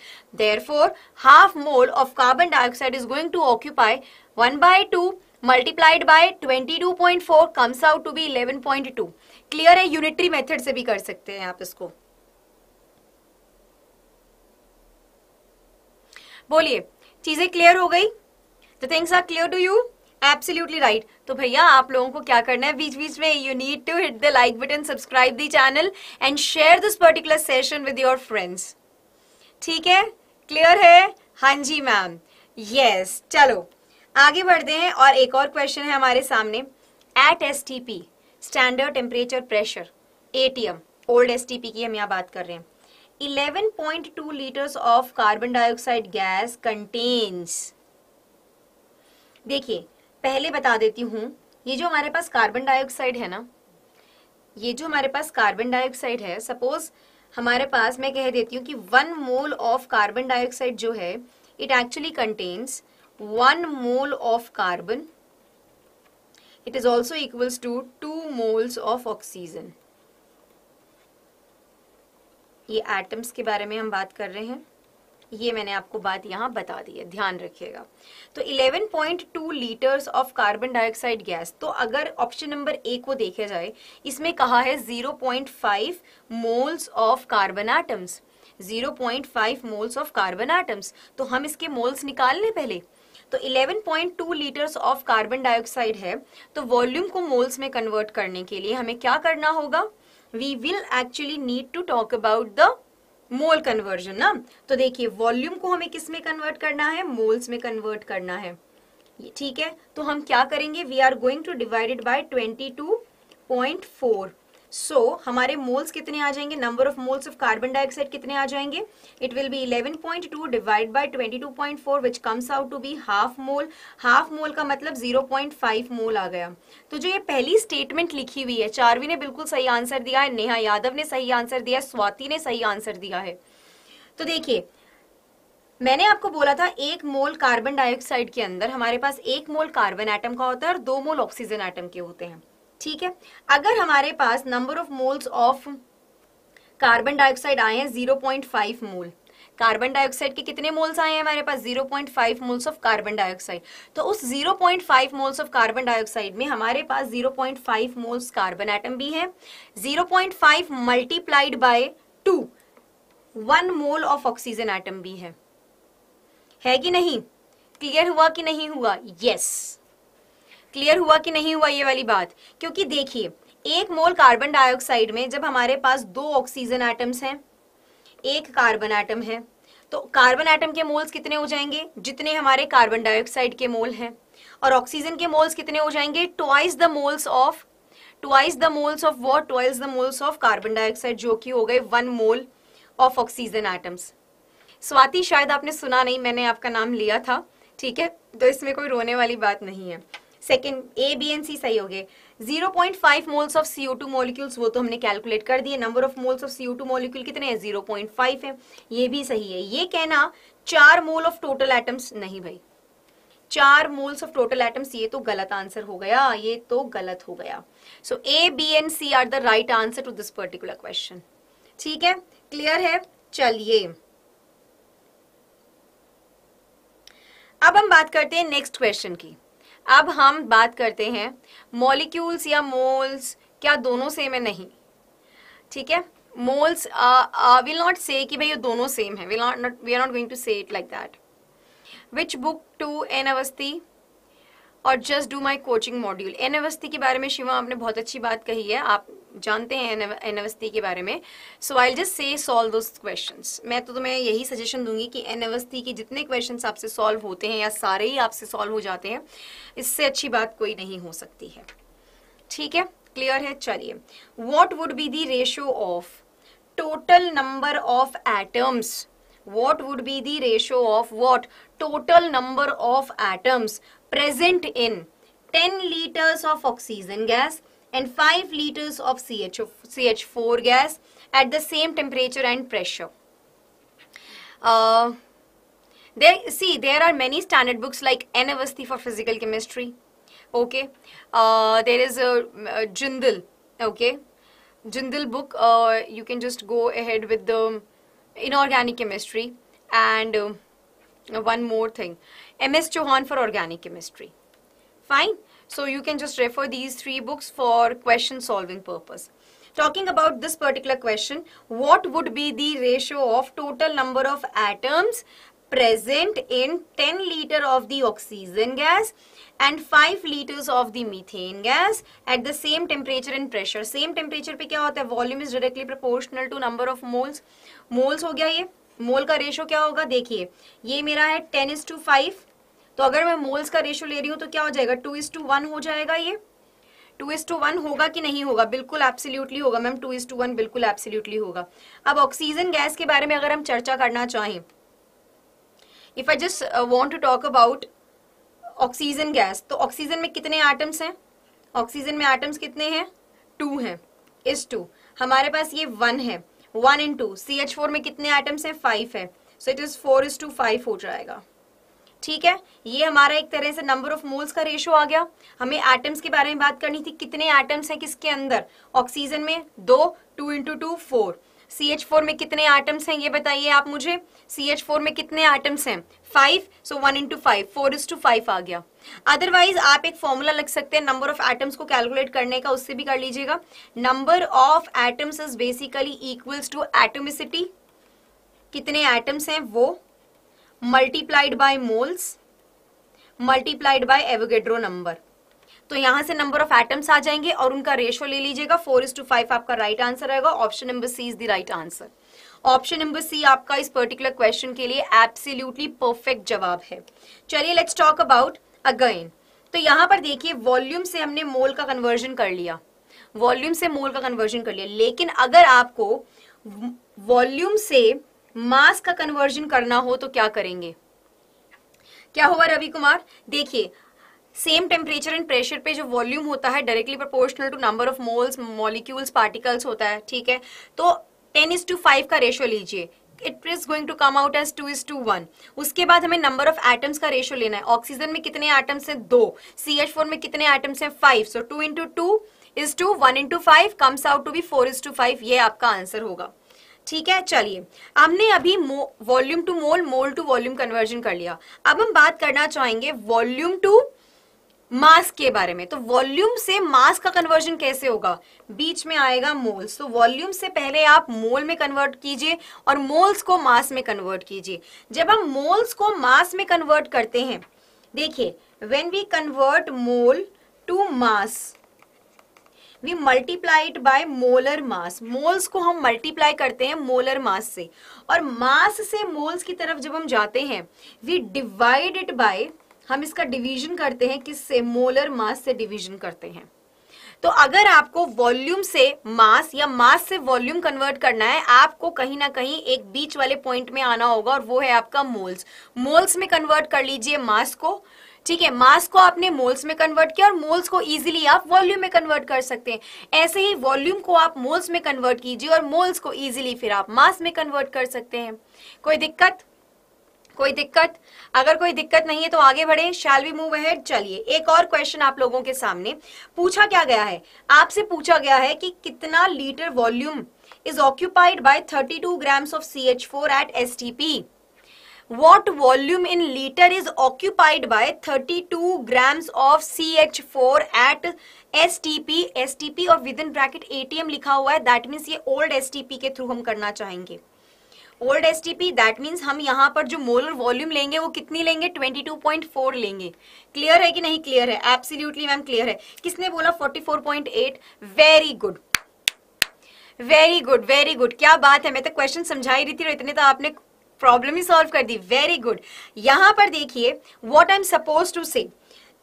for half mole of carbon dioxide is going to occupy one by two multiplied by 22.4 comes out to be eleven point two clear है यूनिटरी मेथड से भी कर सकते हैं आप इसको बोलिए चीजें क्लियर हो गई the things are clear to you absolutely right तो भैया आप लोगों को क्या करना है बीच बीच में you need to hit the like button subscribe the channel and share this particular session with your friends ठीक है क्लियर है हाँ जी मैम यस चलो आगे बढ़ते हैं और एक और क्वेश्चन है हमारे सामने at S T P standard temperature pressure A T M old S T P की हम यहाँ बात कर रहे हैं 11.2 litres of carbon dioxide gas contains देखिए पहले बता देती हूँ ये जो हमारे पास कार्बन डाइऑक्साइड है ना ये जो हमारे पास कार्बन डाइऑक्साइड है सपोज हमारे पास मैं कह देती हूँ कि one mole of carbon dioxide जो है it actually contains one mole of carbon it is also equals to two moles of oxygen ये एटम्स के बारे में हम बात कर रहे हैं ये मैंने आपको बात यहाँ बता दी है ध्यान रखिएगा तो 11.2 litres of carbon dioxide gas तो अगर ऑप्शन नंबर ए को देखा जाए इसमें कहा है 0.5 moles of carbon atoms 0.5 moles of carbon atoms तो हम इसके मोल्स निकाल लें पहले तो 11.2 लीटर्स ऑफ कार्बन डाइऑक्साइड है तो वॉल्यूम को मोल्स में कन्वर्ट करने के लिए हमें क्या करना होगा we will actually need to talk about the mole conversion ना तो देखिए वॉल्यूम को हमें किस में कन्वर्ट करना है मोल्स में कन्वर्ट करना है ठीक है तो हम क्या करेंगे we are going to divided by twenty two point four so so, हमारे मोल्स कितने आ जाएंगे number of moles of carbon dioxide कितने आ जाएंगे it will be 11.2 divide point four which comes out to be half mole half mole का मतलब 0.5 मोल आ गया तो जो ये पहली स्टेटमेंट लिखी हुई है चारवी ने बिल्कुल सही आंसर दिया है नेहा यादव ने सही आंसर दिया है स्वाति ने सही आंसर दिया है तो देखिए मैंने आपको बोला था एक मोल कार्बन डाइऑक्साइड के अंदर हमारे पास एक मोल कार्बन एटम का होता है और दो मोल ऑक्सीजन एटम के होते हैं ठीक है अगर हमारे पास number of moles of carbon dioxide आए हैं 0.5 मोल कार्बन डाइऑक्साइड के कितने मोल्स आए हैं हमारे पास 0.5 मोल्स ऑफ कार्बन डाइऑक्साइड तो उस 0.5 मोल्स ऑफ कार्बन डाइऑक्साइड में हमारे पास 0.5 मोल्स कार्बन एटम भी है 0.5 multiplied by two one mole of oxygen atom भी है है कि नहीं क्लियर हुआ कि नहीं हुआ यस yes. क्लियर हुआ कि नहीं हुआ ये वाली बात क्योंकि देखिए एक मोल कार्बन डाइऑक्साइड में जब हमारे पास दो ऑक्सीजन एटम्स हैं एक कार्बन एटम है तो कार्बन एटम के मोल्स कितने हो जाएंगे जितने हमारे कार्बन डाइऑक्साइड के मोल हैं और ऑक्सीजन के मोल्स कितने हो जाएंगे twice the moles of twice the moles of what twice the moles of carbon dioxide जो कि हो गए one mole of oxygen atoms Swati शायद आपने सुना नहीं मैंने आपका नाम लिया था ठीक है तो इसमें कोई रोने वाली बात नहीं है second A B and C सही हो गए 0.5 moles of CO two molecules वो तो हमने कैलकुलेट कर दिए number of moles of CO two molecule कितने हैं 0.5 है ये भी सही है ये कहना चार मोल ऑफ टोटल एटम्स नहीं भाई चार मोल्स ऑफ टोटल एटम्स ये तो गलत आंसर हो गया ये तो गलत हो गया so A B and C are the right answer to this particular question ठीक है क्लियर है चलिए अब हम बात करते हैं नेक्स्ट क्वेश्चन की अब हम बात करते हैं मॉलिक्यूल्स या मोल्स क्या दोनों सेम है नहीं ठीक है मोल्स विल नॉट से कि भाई ये दोनों सेम है will not we are not going to say it like that which book to N Awasthi और just do my coaching module N Awasthi के बारे में शिवा आपने बहुत अच्छी बात कही है आप जानते हैं एन अवस्थी के बारे में so I just say solve those question मैं तो तुम्हें यही सजेशन दूंगी कि एन अवस्थी के जितने क्वेश्चन आपसे सॉल्व होते हैं या सारे ही आपसे सॉल्व हो जाते हैं इससे अच्छी बात कोई नहीं हो सकती है ठीक है क्लियर है चलिए what would be the ratio of total number of atoms what would be the ratio of what total number of atoms present in 10 liters of oxygen gas and 5 liters of CH4 gas at the same temperature and pressure. Uh, there, see, there are many standard books like N. for physical chemistry. Okay. Uh, there is a, a Jindal. Okay. Jindal book. Uh, you can just go ahead with the inorganic chemistry and um, one more thing. MS Chauhan for organic chemistry. Fine. So you can just refer these three books for question solving purpose. Talking about this particular question, what would be the ratio of total number of atoms present in 10 liter of the oxygen gas and 5 liters of the methane gas at the same temperature and pressure same temperature pe kya hota hai? volume is directly proportional to number of moles moles हो गया ये मोल का ratio क्या होगा देखिए ये मेरा 10 is to 5 तो अगर मैं मोल्स का रेशियो ले रही हूँ तो क्या हो जाएगा टू इज टू वन हो जाएगा ये टू इज टू वन होगा कि नहीं होगा बिल्कुल एब्सोल्युटली होगा ma'am two is to one बिल्कुल एब्सोल्युटली होगा अब ऑक्सीजन गैस के बारे में अगर हम चर्चा करना चाहें if I just want to talk about oxygen gas तो ऑक्सीजन में कितने आइटम्स हैं ऑक्सीजन में आइटम्स कितने हैं टू हैं इज टू हमारे पास ये वन है one into C H four में कितने आइटम्स हैं फाइव है so it is four is to five हो जाएगा ठीक है ये हमारा एक तरह से नंबर ऑफ मोल्स का रेशो आ गया हमें एटम्स के बारे में बात करनी थी कितने एटम्स हैं किसके अंदर ऑक्सीजन में दो two into two for C H four में कितने आइटम्स हैं ये बताइए आप मुझे सी एच फोर में कितने आइटम्स हैं five so one into five four is to five आ गया अदरवाइज आप एक फॉर्मूला लग सकते हैं नंबर ऑफ एटम्स को कैलकुलेट करने का उससे भी कर लीजिएगा number of atoms is basically equals to atomicity कितने एटम्स हैं वो multiplied by moles multiplied by Avogadro number तो यहां से नंबर ऑफ एटम्स आ जाएंगे और उनका रेशियो ले लीजिएगा फोर इज टू फाइव आपका राइट आंसर रहेगा option number C is the right answer option number C आपका इस पर्टिकुलर क्वेश्चन के लिए एब्सोल्युटली परफेक्ट जवाब है चलिए लेट्स टॉक अबाउट अगेन तो यहां पर देखिए वॉल्यूम से हमने मोल का कन्वर्जन कर लिया वॉल्यूम से मोल का कन्वर्जन कर लिया लेकिन अगर आपको वॉल्यूम से मास का कन्वर्जन करना हो तो क्या करेंगे क्या होगा रवि कुमार देखिए सेम टेम्परेचर एंड प्रेशर पे जो वॉल्यूम होता है directly proportional to number of moles molecules particles होता है ठीक है तो टेन इज टू फाइव का रेशियो लीजिए it is going to come out as two is to one उसके बाद हमें नंबर ऑफ एटम्स का रेशियो लेना है ऑक्सीजन में कितने एटम्स हैं दो सी एच फोर में कितने एटम्स हैं five so two into two is to one into five comes out to be four is to five ये आपका आंसर होगा ठीक है चलिए हमने अभी volume to mole mole to volume conversion कर लिया अब हम बात करना चाहेंगे वॉल्यूम टू मास के बारे में तो वॉल्यूम से मास का कन्वर्जन कैसे होगा बीच में आएगा मोल्स तो वॉल्यूम से पहले आप मोल में कन्वर्ट कीजिए और मोल्स को मास में कन्वर्ट कीजिए जब हम मोल्स को मास में कन्वर्ट करते हैं देखिए when we convert mole to mass we multiplied by molar mass moles को हम मल्टीप्लाई करते हैं मोलर मास से और मास से मोल्स की तरफ जब हम जाते हैं वी डिवाइड इट बाय हम इसका डिवीजन करते हैं किससे मोलर मास से डिवीजन करते हैं तो अगर आपको वॉल्यूम से मास या मास से वॉल्यूम कन्वर्ट करना है आपको कहीं ना कहीं एक बीच वाले पॉइंट में आना होगा और वो है आपका मोल्स मोल्स में कन्वर्ट कर लीजिए मास को ठीक है मास को आपने मोल्स में कन्वर्ट किया और मोल्स को इजीली आप वॉल्यूम में कन्वर्ट कर सकते हैं ऐसे ही वॉल्यूम को आप मोल्स में कन्वर्ट कीजिए और मोल्स को इजीली फिर आप मास में कन्वर्ट कर सकते हैं कोई दिक्कत कोई दिक्कत अगर कोई दिक्कत नहीं है तो आगे बढ़े शैल वी मूव अहेड चलिए एक और क्वेश्चन आप लोगों के सामने पूछा क्या गया है आपसे पूछा गया है कि कितना litre volume is occupied by 32 grams of C H four at S T P what volume in liter is occupied by 32 grams of CH4 at STP STP और विद इन ब्रैकेट ATM लिखा हुआ है that means ये old STP के through हम करना चाहेंगे old S T P that means हम यहाँ पर जो मोलर वॉल्यूम लेंगे वो कितनी लेंगे 22.4 लेंगे क्लियर है कि नहीं क्लियर है एब्सिल्यूटली मैम क्लियर है किसने बोला 44.8 very good very good very good क्या बात है मैं तो क्वेश्चन समझा ही रही थी और इतने तो आपने प्रॉब्लम ही सॉल्व कर दी वेरी गुड यहां पर देखिए what I am suppose to say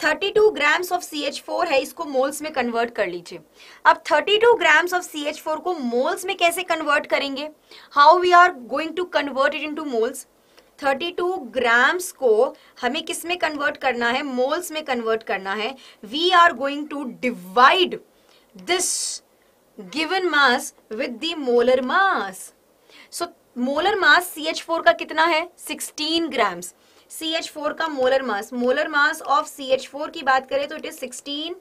32 grams of CH4 है इसको मोल्स में कन्वर्ट कर लीजिए अब 32 ग्राम्स ऑफ CH4 को मोल्स में कैसे कन्वर्ट करेंगे how we are going to convert it into moles 32 grams को हमें किस में कन्वर्ट करना है मोल्स में कन्वर्ट करना है we are going to divide this given mass with the molar mass so molar mass C H four का कितना है sixteen grams C H four का molar mass molar mass of C H four की बात करें तो it is sixteen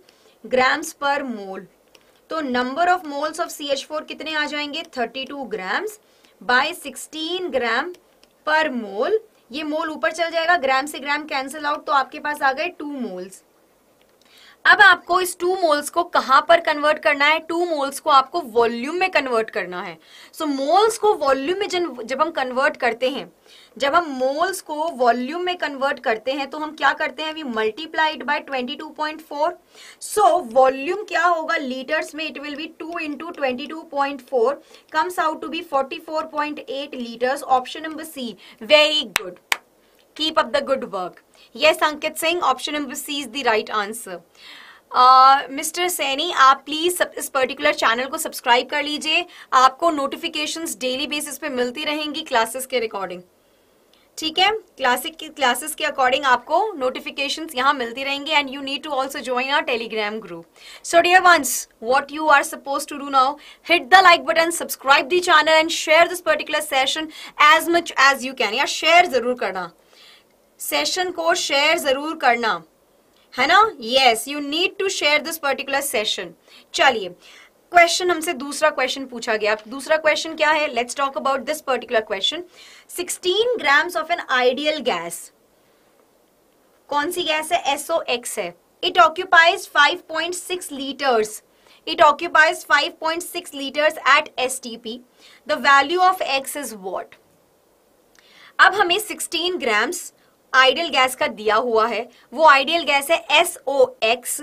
grams per mole तो number of moles of C H four कितने आ जाएंगे thirty two grams by sixteen gram per mole ये मोल ऊपर चल जाएगा ग्राम से ग्राम कैंसिल आउट तो आपके पास आ गए टू मोल्स अब आपको इस टू मोल्स को कहां पर कन्वर्ट करना है टू मोल्स को आपको वॉल्यूम में कन्वर्ट करना है सो so, मोल्स को वॉल्यूम में जन, जब हम कन्वर्ट करते हैं जब हम मोल्स को वॉल्यूम में कन्वर्ट करते हैं तो हम क्या करते हैं we multiplied by 22.4 so volume क्या होगा लीटर्स में it will be 2 into twenty comes out to be 44.8 litres option number C very good keep up the good work yes Ankit Singh option number C is the right answer mister Saini आप please इस particular channel को subscribe कर लीजिए आपको notifications daily basis पे मिलती रहेंगी classes के रिकॉर्डिंग ठीक है क्लासिक की क्लासेस के अकॉर्डिंग आपको नोटिफिकेशंस यहाँ मिलती रहेंगी and you need to also join our Telegram group so dear ones what you are suppose to do now hit the like button subscribe the channel and share this particular session as much as you can या share जरूर करना session को share जरूर करना है ना yes you need to share this particular session चलिए question हमसे दूसरा क्वेश्चन पूछा गया दूसरा क्वेश्चन क्या है let's talk about this particular question 16 grams of an ideal gas कौन सी गैस है एसओ एक्स है it occupies 5.6 litres it occupies 5.6 liters at STP. The value of X is what? अब हमें 16 grams आइडियल गैस का दिया हुआ है वो आइडियल गैस है एस ओ एक्स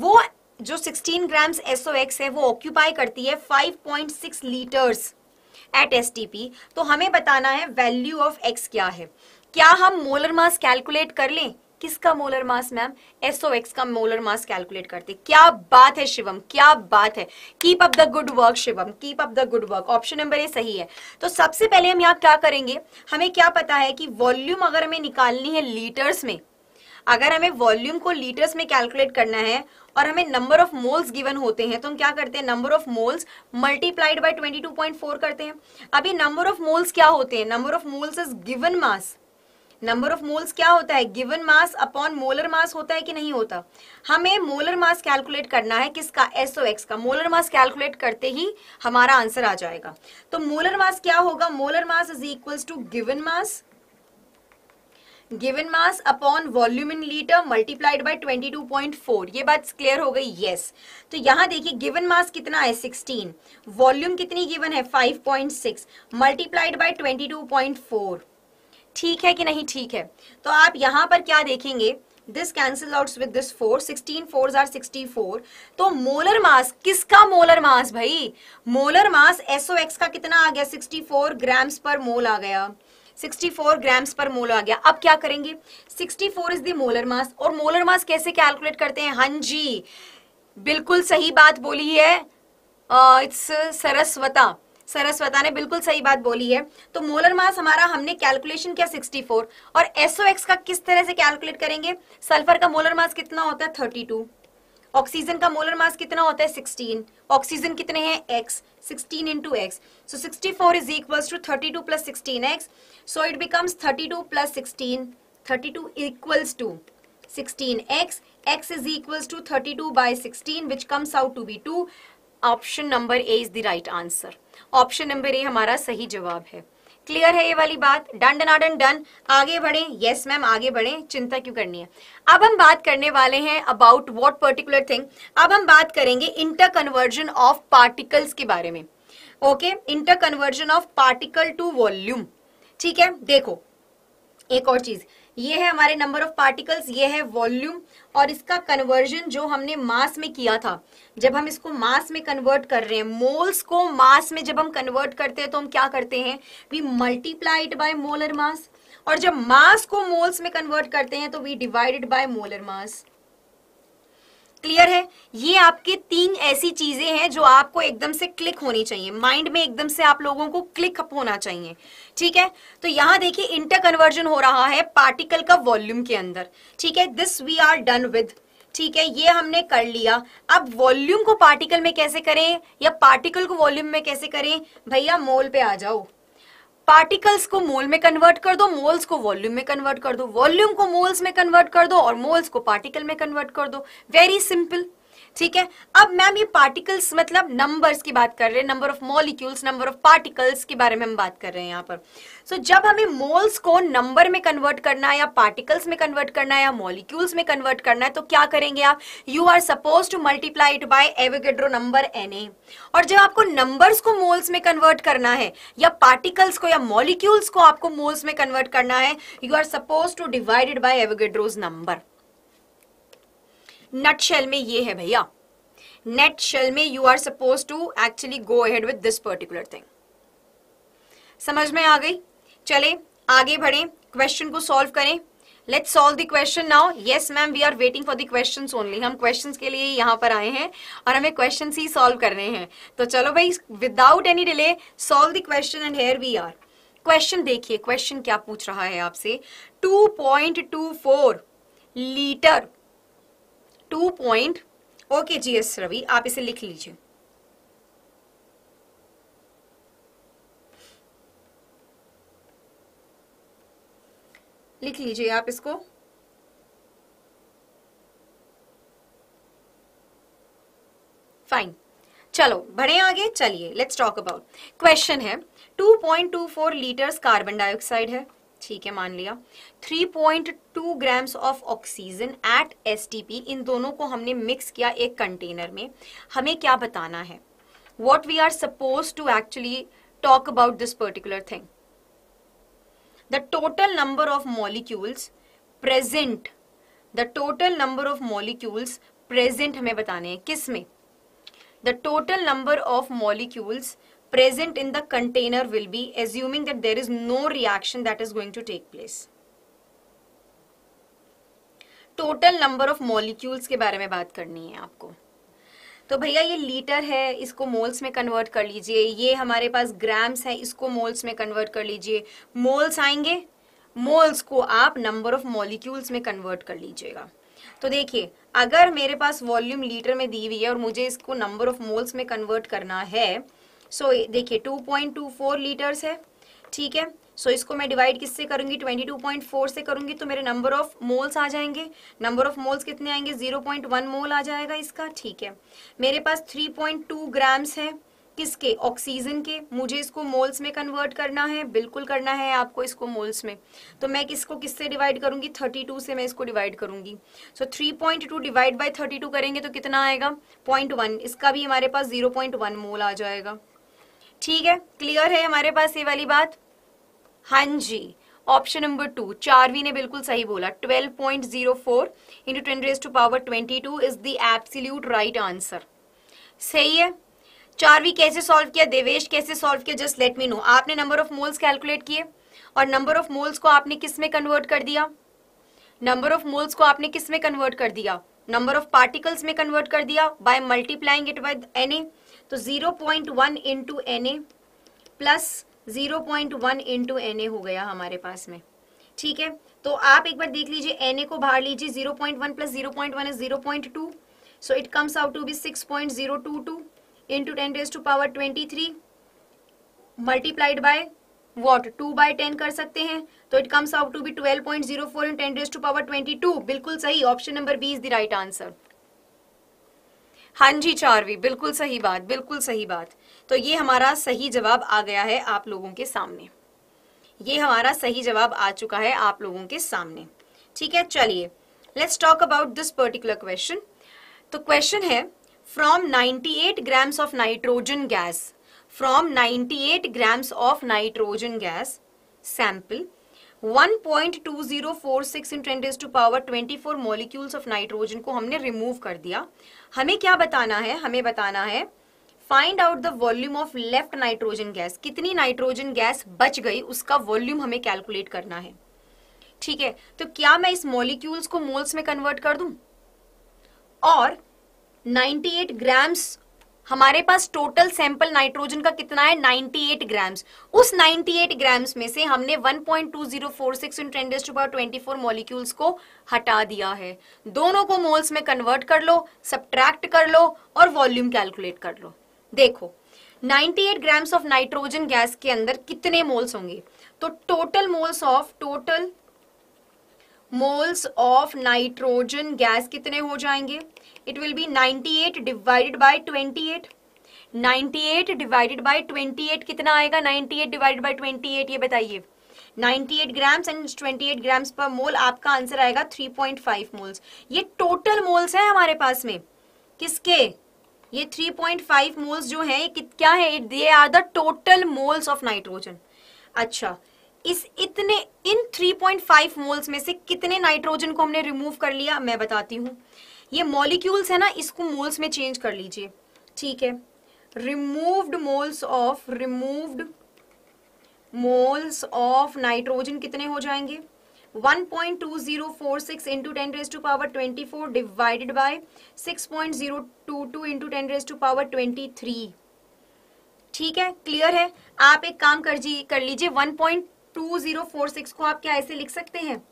वो जो 16 ग्राम्स ओ एक्स है वो ऑक्यूपाई करती है 5.6 लीटर्स एट एस तो हमें बताना है वैल्यू ऑफ एक्स क्या है क्या हम मोलर मास कैलकुलेट कर लें किसका molar mass ma'am SO x का मोलर मास कैलकुलेट करते क्या बात है शिवम क्या बात है keep up the good work Shivam keep up the good work option number A सही है तो सबसे पहले हम यहाँ क्या करेंगे हमें क्या पता है कि वॉल्यूम अगर हमें निकालनी है लीटर्स में अगर हमें वॉल्यूम को लीटर्स में कैलकुलेट करना है और हमें नंबर ऑफ मोल्स गिवन होते हैं तो हम क्या करते हैं number of moles multiplied by 22.4 करते हैं अभी नंबर ऑफ मोल्स क्या होते हैं number of moles is given mass number of moles क्या होता है given mass upon molar mass होता है कि नहीं होता हमें मोलर मास कैलकुलेट करना है किसका एसओ एक्स का मोलर मास कैलकुलेट करते ही हमारा आंसर आ जाएगा तो मोलर मास क्या होगा molar mass is equals to given mass given mass upon volume in litre multiplied by twenty two point four ये बात क्लियर हो गई येस yes. तो यहाँ देखिए गिवन मास कितना है सिक्सटीन वॉल्यूम कितनी गिवन है five point six multiplied by twenty two point four ठीक है कि नहीं ठीक है तो आप यहां पर क्या देखेंगे this cancel out with this four sixteen four are sixty four तो मोलर मास किसका मोलर मास भाई मोलर मास एसओ एक्स का कितना आ गया सिक्सटी फोर ग्राम्स पर मोल आ गया 64 ग्राम्स पर मोल आ गया अब क्या करेंगे 64 फोर इज मोलर मास और मोलर मास कैसे कैलकुलेट करते हैं हां जी बिल्कुल सही बात बोली है इट्स uh, सरस्वता सरस्वता ने बिल्कुल सही बात बोली है तो मोलर मास हमारा हमने कैलकुलेशन किया 64 और एसओएक्स का किस तरह से कैलकुलेट करेंगे सल्फर का मोलर मास कितना होता है 32 ऑक्सीजन का मोलर मास कितना होता है 16 ऑक्सीजन कितने हैं x 16 into x so sixty four is equals to thirty two plus sixteen x so it becomes thirty two plus sixteen thirty two equals to 16x x is equals to 32 by 16 which comes out to be 2 option number A is the right answer option number A हमारा सही जवाब है clear है ये वाली बात done done done done आगे बढ़े यस मैम आगे बढ़े चिंता क्यों करनी है अब हम बात करने वाले हैं अबाउट वॉट पर्टिकुलर थिंग अब हम बात करेंगे इंटर कन्वर्जन ऑफ पार्टिकल्स के बारे में okay inter conversion of particle to volume ठीक है देखो एक और चीज ये है हमारे नंबर ऑफ पार्टिकल्स ये है वॉल्यूम और इसका कन्वर्जन जो हमने मास में किया था जब हम इसको मास में कन्वर्ट कर रहे हैं मोल्स को मास में जब हम कन्वर्ट करते हैं तो हम क्या करते हैं we multiplied by molar mass और जब मास को मोल्स में कन्वर्ट करते हैं तो we divided by molar mass clear है ये आपके तीन ऐसी चीजें हैं जो आपको एकदम से क्लिक होनी चाहिए माइंड में एकदम से आप लोगों को क्लिक अप होना चाहिए ठीक है तो यहां देखिए इंटर कन्वर्जन हो रहा है पार्टिकल का वॉल्यूम के अंदर ठीक है this we are done with ठीक है ये हमने कर लिया अब वॉल्यूम को पार्टिकल में कैसे करें या पार्टिकल को वॉल्यूम में कैसे करें भैया मोल पे आ जाओ पार्टिकल्स को मोल में कन्वर्ट कर दो मोल्स को वॉल्यूम में कन्वर्ट कर दो वॉल्यूम को मोल्स में कन्वर्ट कर दो और मोल्स को पार्टिकल में कन्वर्ट कर दो वेरी सिंपल ठीक है अब मैम ये पार्टिकल्स मतलब नंबर्स की बात कर रहे हैं number of molecules number of particles के बारे में हम बात कर रहे हैं यहाँ पर सो so, जब हमें मोल्स को नंबर में कन्वर्ट करना है या पार्टिकल्स में कन्वर्ट करना है या मॉलिक्यूल्स में कन्वर्ट करना है तो क्या करेंगे आप you are suppose to multiply it by Avogadro number N और जब आपको नंबर्स को मोल्स में कन्वर्ट करना है या पार्टिकल्स को या मॉलिक्यूल्स को आपको मोल्स में कन्वर्ट करना है you are suppose to divided by Avogadro's number nut shell में ये है भैया नेट शेल में you are suppose to actually go ahead with this particular thing समझ में आ गई चले आगे बढ़े क्वेश्चन को सॉल्व करें let's solve the question now yes ma'am we are waiting for the question only हम क्वेश्चन के लिए यहां पर आए हैं और हमें क्वेश्चन ही सॉल्व करने हैं तो चलो भाई without any delay solve the question and here we are question देखिए क्वेश्चन क्या पूछ रहा है आपसे 2.24 litre two point okay G S Ravi आप इसे लिख लीजिए लिख लीजिए आप इसको फाइन चलो बढ़े आगे चलिए लेट्स टॉक अबाउट क्वेश्चन है 2.24 लीटर्स कार्बन डाइऑक्साइड है ठीक है मान लिया 3.2 grams of oxygen at S इन दोनों को हमने मिक्स किया एक कंटेनर में हमें क्या बताना है what we are suppose to actually talk about this particular thing the total number of molecules present the total number of molecules present हमें बताने हैं किस में the total number of molecules present in the container will be assuming that there is no reaction that is going to take place. Total number of molecules के बारे में बात करनी है आपको तो भैया ये लीटर है इसको मोल्स में कन्वर्ट कर लीजिए ये हमारे पास ग्राम्स है इसको मोल्स में कन्वर्ट कर लीजिए मोल्स आएंगे मोल्स को आप नंबर ऑफ मॉलिक्यूल्स में कन्वर्ट कर लीजिएगा तो देखिए अगर मेरे पास वॉल्यूम लीटर में दी हुई है और मुझे इसको नंबर ऑफ मोल्स में कन्वर्ट करना है सो so, देखिए 2.24 लीटर्स है ठीक है सो so, इसको मैं डिवाइड किससे करूंगी 22.4 से करूंगी तो मेरे नंबर ऑफ मोल्स आ जाएंगे नंबर ऑफ मोल्स कितने आएंगे 0.1 मोल आ जाएगा इसका ठीक है मेरे पास 3.2 ग्राम्स है किसके ऑक्सीजन के मुझे इसको मोल्स में कन्वर्ट करना है बिल्कुल करना है आपको इसको मोल्स में तो मैं किसको किससे डिवाइड करूंगी 32 से मैं इसको डिवाइड करूंगी सो so, 3.2 डिवाइड बाय 32 करेंगे तो कितना आएगा 0.1 इसका भी हमारे पास 0.1 मोल आ जाएगा ठीक है क्लियर है हमारे पास ये वाली बात हाँ जी ऑप्शन नंबर टू चारवी ने बिल्कुल सही बोला 12.04 point zero four into ten raise to power twenty two is the right answer सही है चारवी कैसे सॉल्व किया देवेश कैसे सॉल्व किया जस्ट लेट मी नो आपने नंबर ऑफ मोल्स कैलकुलेट किए और नंबर ऑफ मोल्स को आपने किस में कन्वर्ट कर दिया नंबर ऑफ मोल्स को आपने किस में कन्वर्ट कर दिया नंबर ऑफ पार्टिकल्स में कन्वर्ट कर दिया by multiplying it with N A तो 0.1 point one into N A plus zero point one into N A हो गया हमारे पास में ठीक है तो आप एक बार देख लीजिए एन ए को बाहर लीजिए zero point one plus zero point one is zero point two so it comes out to be six point zero two two into ten raise to power twenty three multiplied by what two by ten कर सकते हैं तो it comes out to be twelve point zero four in ten raise to power twenty two बिल्कुल सही option number B is the right answer हाँ जी चारवी बिल्कुल सही बात बिल्कुल सही बात तो ये हमारा सही जवाब आ गया है आप लोगों के सामने ये हमारा सही जवाब आ चुका है आप लोगों के सामने ठीक है चलिए let's talk about this particular question तो क्वेश्चन है from 98 grams of nitrogen gas from 98 grams of nitrogen gas sample 1.2046 10 24 nitrogen को हमने रिमूव कर दिया हमें क्या बताना है हमें बताना है find out the volume of left nitrogen gas कितनी नाइट्रोजन गैस बच गई उसका वॉल्यूम हमें कैलकुलेट करना है ठीक है तो क्या मैं इस मॉलिक्यूल्स को मोल्स में कन्वर्ट कर दूं और 98 ग्राम्स हमारे पास टोटल सैंपल नाइट्रोजन का कितना है 98 ग्राम्स उस 98 ग्राम्स में से हमने 1.2046 इन टू पावर 24 मॉलिक्यूल्स को हटा दिया है दोनों को मोल्स में कन्वर्ट कर लो सब्ट्रैक्ट कर लो और वॉल्यूम कैलकुलेट कर लो देखो 98 ग्राम्स ऑफ नाइट्रोजन गैस के अंदर कितने मोल्स होंगे तो total moles of total moles of nitrogen gas कितने हो जाएंगे it will be 98 divided by 28 98 divided by 28 कितना आएगा 98 डिवाइडेड बाय 28 ये बताइए 98 ग्राम्स एंड 28 ग्राम्स पर मोल आपका आंसर आएगा 3.5 मोल्स ये टोटल मोल्स है हमारे पास में किसके ये 3.5 मोल्स जो है ये क्या है they are the total moles of nitrogen अच्छा इस इतने इन 3.5 मोल्स में से कितने नाइट्रोजन को हमने रिमूव कर लिया मैं बताती हूँ ये मॉलिक्यूल्स है ना इसको मोल्स में चेंज कर लीजिए ठीक है removed moles of removed moles of nitrogen कितने हो जाएंगे 1.2046 into 10 raised to power 24 divided by 6.022 into 10 raised to power 23 ठीक है क्लियर है आप एक काम कर जी कर लीजिए 1.2046 को आप क्या ऐसे लिख सकते हैं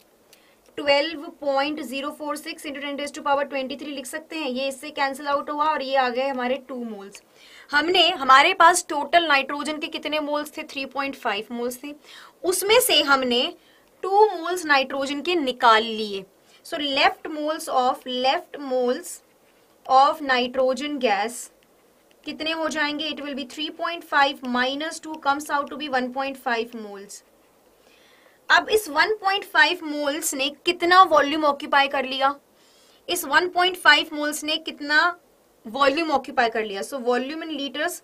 twelve point zero four six into ten to power twenty three लिख सकते हैं ये इससे कैंसिल आउट हुआ और ये आ गए हमारे टू मोल्स हमने हमारे पास टोटल नाइट्रोजन के कितने मोल्स थे थ्री पॉइंट फाइव मोल्स थे उसमें से हमने टू मोल्स नाइट्रोजन के निकाल लिए so left moles of left moles of nitrogen gas कितने हो जाएंगे it will be 3.5 point five minus two comes out to be 1.5 moles अब इस 1.5 मोल्स ने कितना वॉल्यूम ऑक्यूपाई कर लिया इस 1.5 मोल्स ने कितना वॉल्यूम ऑक्यूपाई कर लिया सो वॉल्यूम इन लीटर्स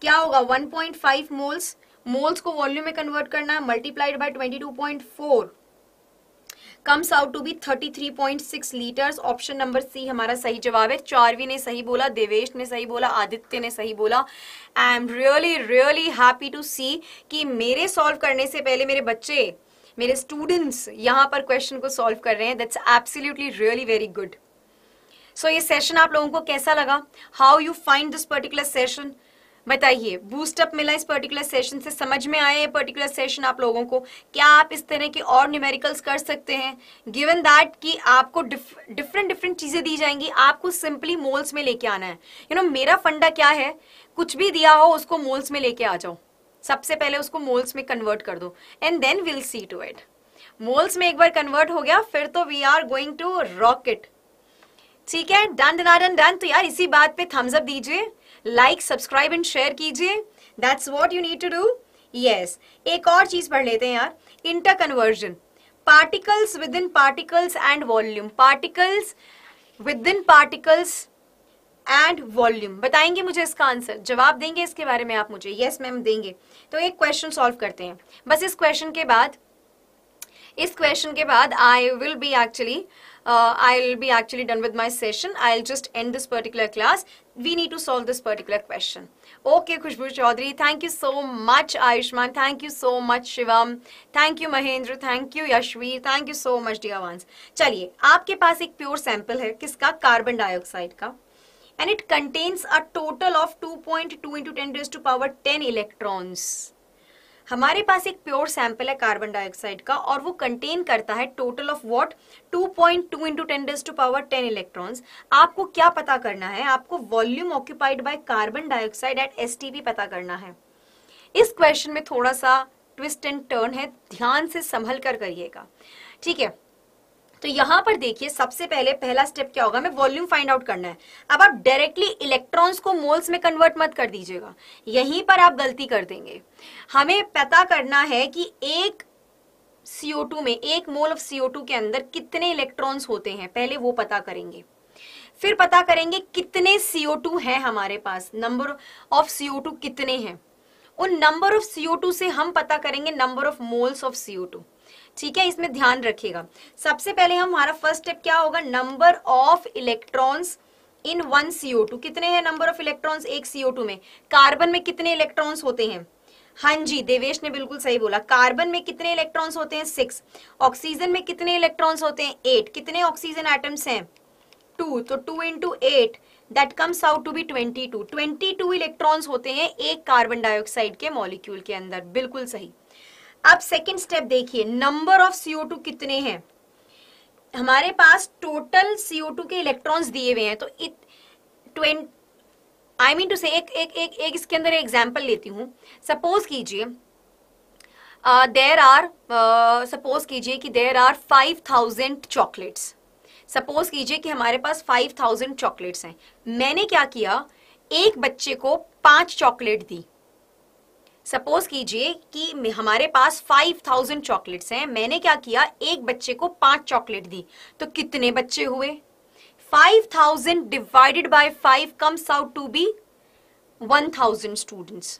क्या होगा 1.5 मोल्स मोल्स को वॉल्यूम में कन्वर्ट करना है multiplied by 22.4 comes out to be 33.6 litres option number C हमारा सही जवाब है चारवी ने सही बोला देवेश ने सही बोला आदित्य ने सही बोला I am really really happy to see कि मेरे सॉल्व करने से पहले मेरे बच्चे मेरे स्टूडेंट्स यहां पर क्वेश्चन को सॉल्व कर रहे हैं that's absolutely really very good so ये सेशन आप लोगों को कैसा लगा how you find this particular session बताइए बूस्टअप मिला इस पर्टिकुलर सेशन से समझ में आया ये पर्टिकुलर सेशन आप लोगों को क्या आप इस तरह के और न्यूमेरिकल्स कर सकते हैं गिवन दैट कि आपको डिफरेंट डिफरेंट चीज़ें दी जाएंगी आपको सिंपली मोल्स में लेके आना है यू you नो know, मेरा फंडा क्या है कुछ भी दिया हो उसको मोल्स में लेके आ जाओ सबसे पहले उसको मोल्स में कन्वर्ट कर दो and then will see to it moles में एक बार कन्वर्ट हो गया फिर तो we are going to rocket ठीक है डन डन डन तो यार इसी बात पे थम्स अप दीजिए लाइक सब्सक्राइब एंड शेयर कीजिए that's what you need to do yes एक और चीज पढ़ लेते हैं यार inter conversion particles within particles and volume particles within particles and volume बताएंगे मुझे इसका आंसर जवाब देंगे इसके बारे में आप मुझे यस yes, मैम देंगे तो एक क्वेश्चन सॉल्व करते हैं बस इस क्वेश्चन के बाद इस क्वेश्चन के बाद I will be actually I will be actually done with my session I will just end this particular class we need to solve this particular question okay Khushboo Chaudhary thank you so much Ayushmann thank you so much Shivam thank you Mahendra thank you Yashveer thank you so much dear चलिए आपके पास एक pure sample है किसका carbon dioxide का and it contains a total of 2.2 into 10 raised to power 10 electrons. हमारे पास एक प्योर सैंपल है कार्बन डाइऑक्साइड का और वो कंटेन करता है total of what 2.2 point two into ten to power 10 electrons आपको क्या पता करना है आपको volume occupied by carbon dioxide at S पता करना है इस क्वेश्चन में थोड़ा सा ट्विस्ट एंड टर्न है ध्यान से संभल कर करिएगा ठीक है तो यहां पर देखिए सबसे पहले पहला स्टेप क्या होगा हमें वॉल्यूम फाइंड आउट करना है अब आप डायरेक्टली इलेक्ट्रॉन्स को मोल्स में कन्वर्ट मत कर दीजिएगा यहीं पर आप गलती कर देंगे हमें पता करना है कि एक CO2 में एक मोल ऑफ CO2 के अंदर कितने इलेक्ट्रॉन्स होते हैं पहले वो पता करेंगे फिर पता करेंगे कितने CO2 है हमारे पास नंबर ऑफ CO2 कितने हैं उन नंबर ऑफ CO2 से हम पता करेंगे number of moles of CO2 ठीक है इसमें ध्यान रखिएगा सबसे पहले हमारा फर्स्ट स्टेप क्या होगा number of electrons in one CO two कितने हैं नंबर ऑफ इलेक्ट्रॉन्स एक सीओ टू में कार्बन में कितने इलेक्ट्रॉन्स होते हैं हाँ जी देवेश ने बिल्कुल सही बोला कार्बन में कितने इलेक्ट्रॉन्स होते हैं सिक्स ऑक्सीजन में कितने इलेक्ट्रॉन्स होते हैं एट कितने ऑक्सीजन एटम्स हैं टू तो two into eight that comes out to be twenty two twenty two electrons होते हैं एक कार्बन डाइऑक्साइड के मॉलिक्यूल के अंदर बिल्कुल सही अब सेकेंड स्टेप देखिए नंबर ऑफ सीओ टू कितने हैं हमारे पास टोटल सीओ टू के इलेक्ट्रॉन्स दिए हुए हैं तो इत ट्वेंट आई मीन टू से एक एक एक एक इसके अंदर एग्जाम्पल लेती हूँ सपोज कीजिए देर आर सपोज कीजिए कि there are five thousand chocolates suppose कीजिए कि हमारे पास फाइव थाउजेंड चॉकलेट्स हैं मैंने क्या किया एक बच्चे को पांच चॉकलेट दी सपोज कीजिए कि हमारे पास फाइव थाउजेंड चॉकलेट्स हैं मैंने क्या किया एक बच्चे को पांच चॉकलेट दी तो कितने बच्चे हुए 5000 thousand divided by five comes out to be one thousand students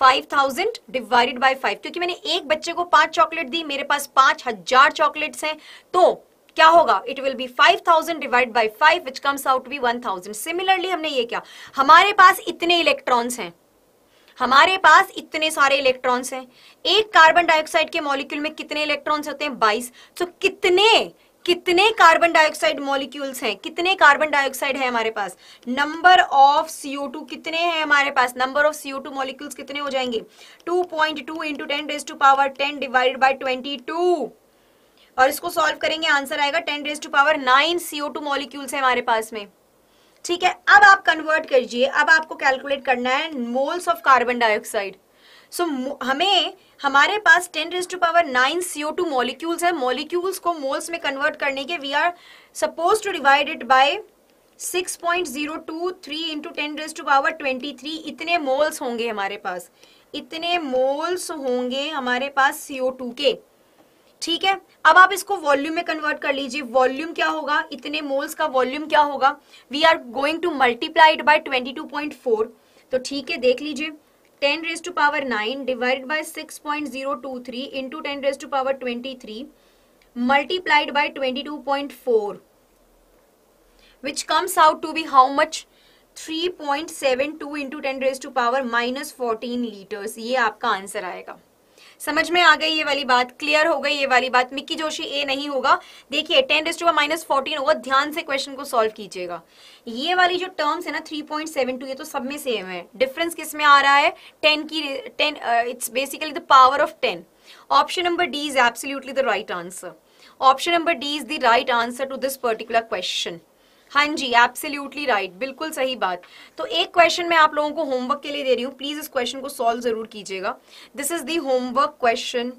five thousand divided by five क्योंकि मैंने एक बच्चे को पांच चॉकलेट दी मेरे पास पांच हजार चॉकलेट्स हैं तो क्या होगा it will be 5000 divide by five which comes out be 1000 similarly हमने ये क्या हमारे पास इतने इलेक्ट्रॉन्स हैं हमारे पास इतने सारे इलेक्ट्रॉन्स हैं एक कार्बन डाइऑक्साइड के मॉलिक्यूल में कितने इलेक्ट्रॉन्स होते हैं बाईस तो कितने कितने कार्बन डाइऑक्साइड मॉलिक्यूल्स हैं कितने कार्बन डाइऑक्साइड है हमारे पास नंबर ऑफ सीओ टू कितने हैं हमारे पास number of CO two molecules कितने हो जाएंगे two point two into ten raise to power ten divide by twenty two और इसको सॉल्व करेंगे आंसर आएगा ten raise to power nine CO two molecules है हमारे पास में ठीक है अब आप कन्वर्ट करिए अब आपको कैलकुलेट करना है moles of carbon dioxide so हमें हमारे पास ten raise to power nine CO two molecules है मॉलिक्यूल्स को मोल्स में कन्वर्ट करने के we are suppose to divide it by 6.023 into ten raise to power three इतने मोल्स होंगे हमारे पास इतने मोल्स होंगे हमारे पास टू के ठीक है अब आप इसको वॉल्यूम में कन्वर्ट कर लीजिए वॉल्यूम क्या होगा इतने मोल्स का वॉल्यूम क्या होगा we are going to multiplied by twenty तो ठीक है देख लीजिए 10 raise to power 9 divide by 6.023 point zero two three into ten raise to power twenty three multiplied by twenty two point four which comes out to be how much three point seven two into ten raise to power minus fourteen litres ये आपका answer आएगा समझ में आ गई ये वाली बात clear हो गई ये वाली बात मिक्की जोशी ए नहीं होगा देखिए टेन रेस्ट का माइनस फोर्टीन होगा ध्यान से क्वेश्चन को सॉल्व कीजिएगा ये वाली जो टर्म्स है ना थ्री पॉइंट सेवन टू ये तो सब में सेम है डिफरेंस किस में आ रहा है टेन की ten it's basically the power of ten option number D is absolutely the right answer option number D is the right answer to this particular question हाँ जी एब्सोल्युटली राइट बिल्कुल सही बात तो एक क्वेश्चन मैं आप लोगों को होमवर्क के लिए दे रही हूँ प्लीज इस क्वेश्चन को सॉल्व जरूर कीजिएगा this is the homework question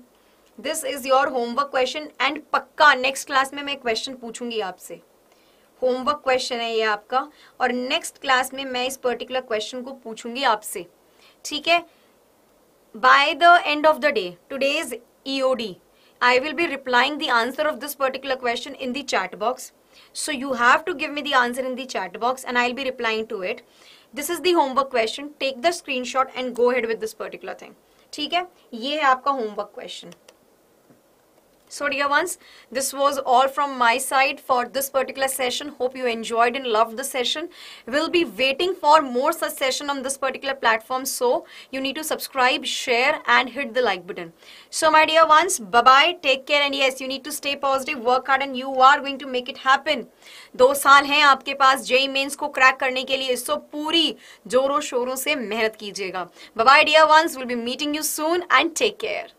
this is your homework question and पक्का नेक्स्ट क्लास में मैं क्वेश्चन पूछूंगी आपसे होमवर्क क्वेश्चन है ये आपका और नेक्स्ट क्लास में मैं इस पर्टिकुलर क्वेश्चन को पूछूंगी आपसे ठीक है by the end of the day today's EOD I will be replying the answer of this particular question in the chat box So you have to give me the answer in the chat box and I'll be replying to it. This is the homework question. Take the screenshot and go ahead with this particular thing. theek hai ye hai aapka homework question So dear ones, this was all from my side for this particular session. Hope you enjoyed and loved the session. We'll be waiting for more such session on this particular platform. So you need to subscribe, share and hit the like button. So my dear ones, bye-bye. Take care and yes, you need to stay positive, work hard and you are going to make it happen. दो साल हैं आपके पास JEE mains को crack करने So लिए सो se जोरों शोरों से Bye bye dear ones. We'll be meeting you soon and take care.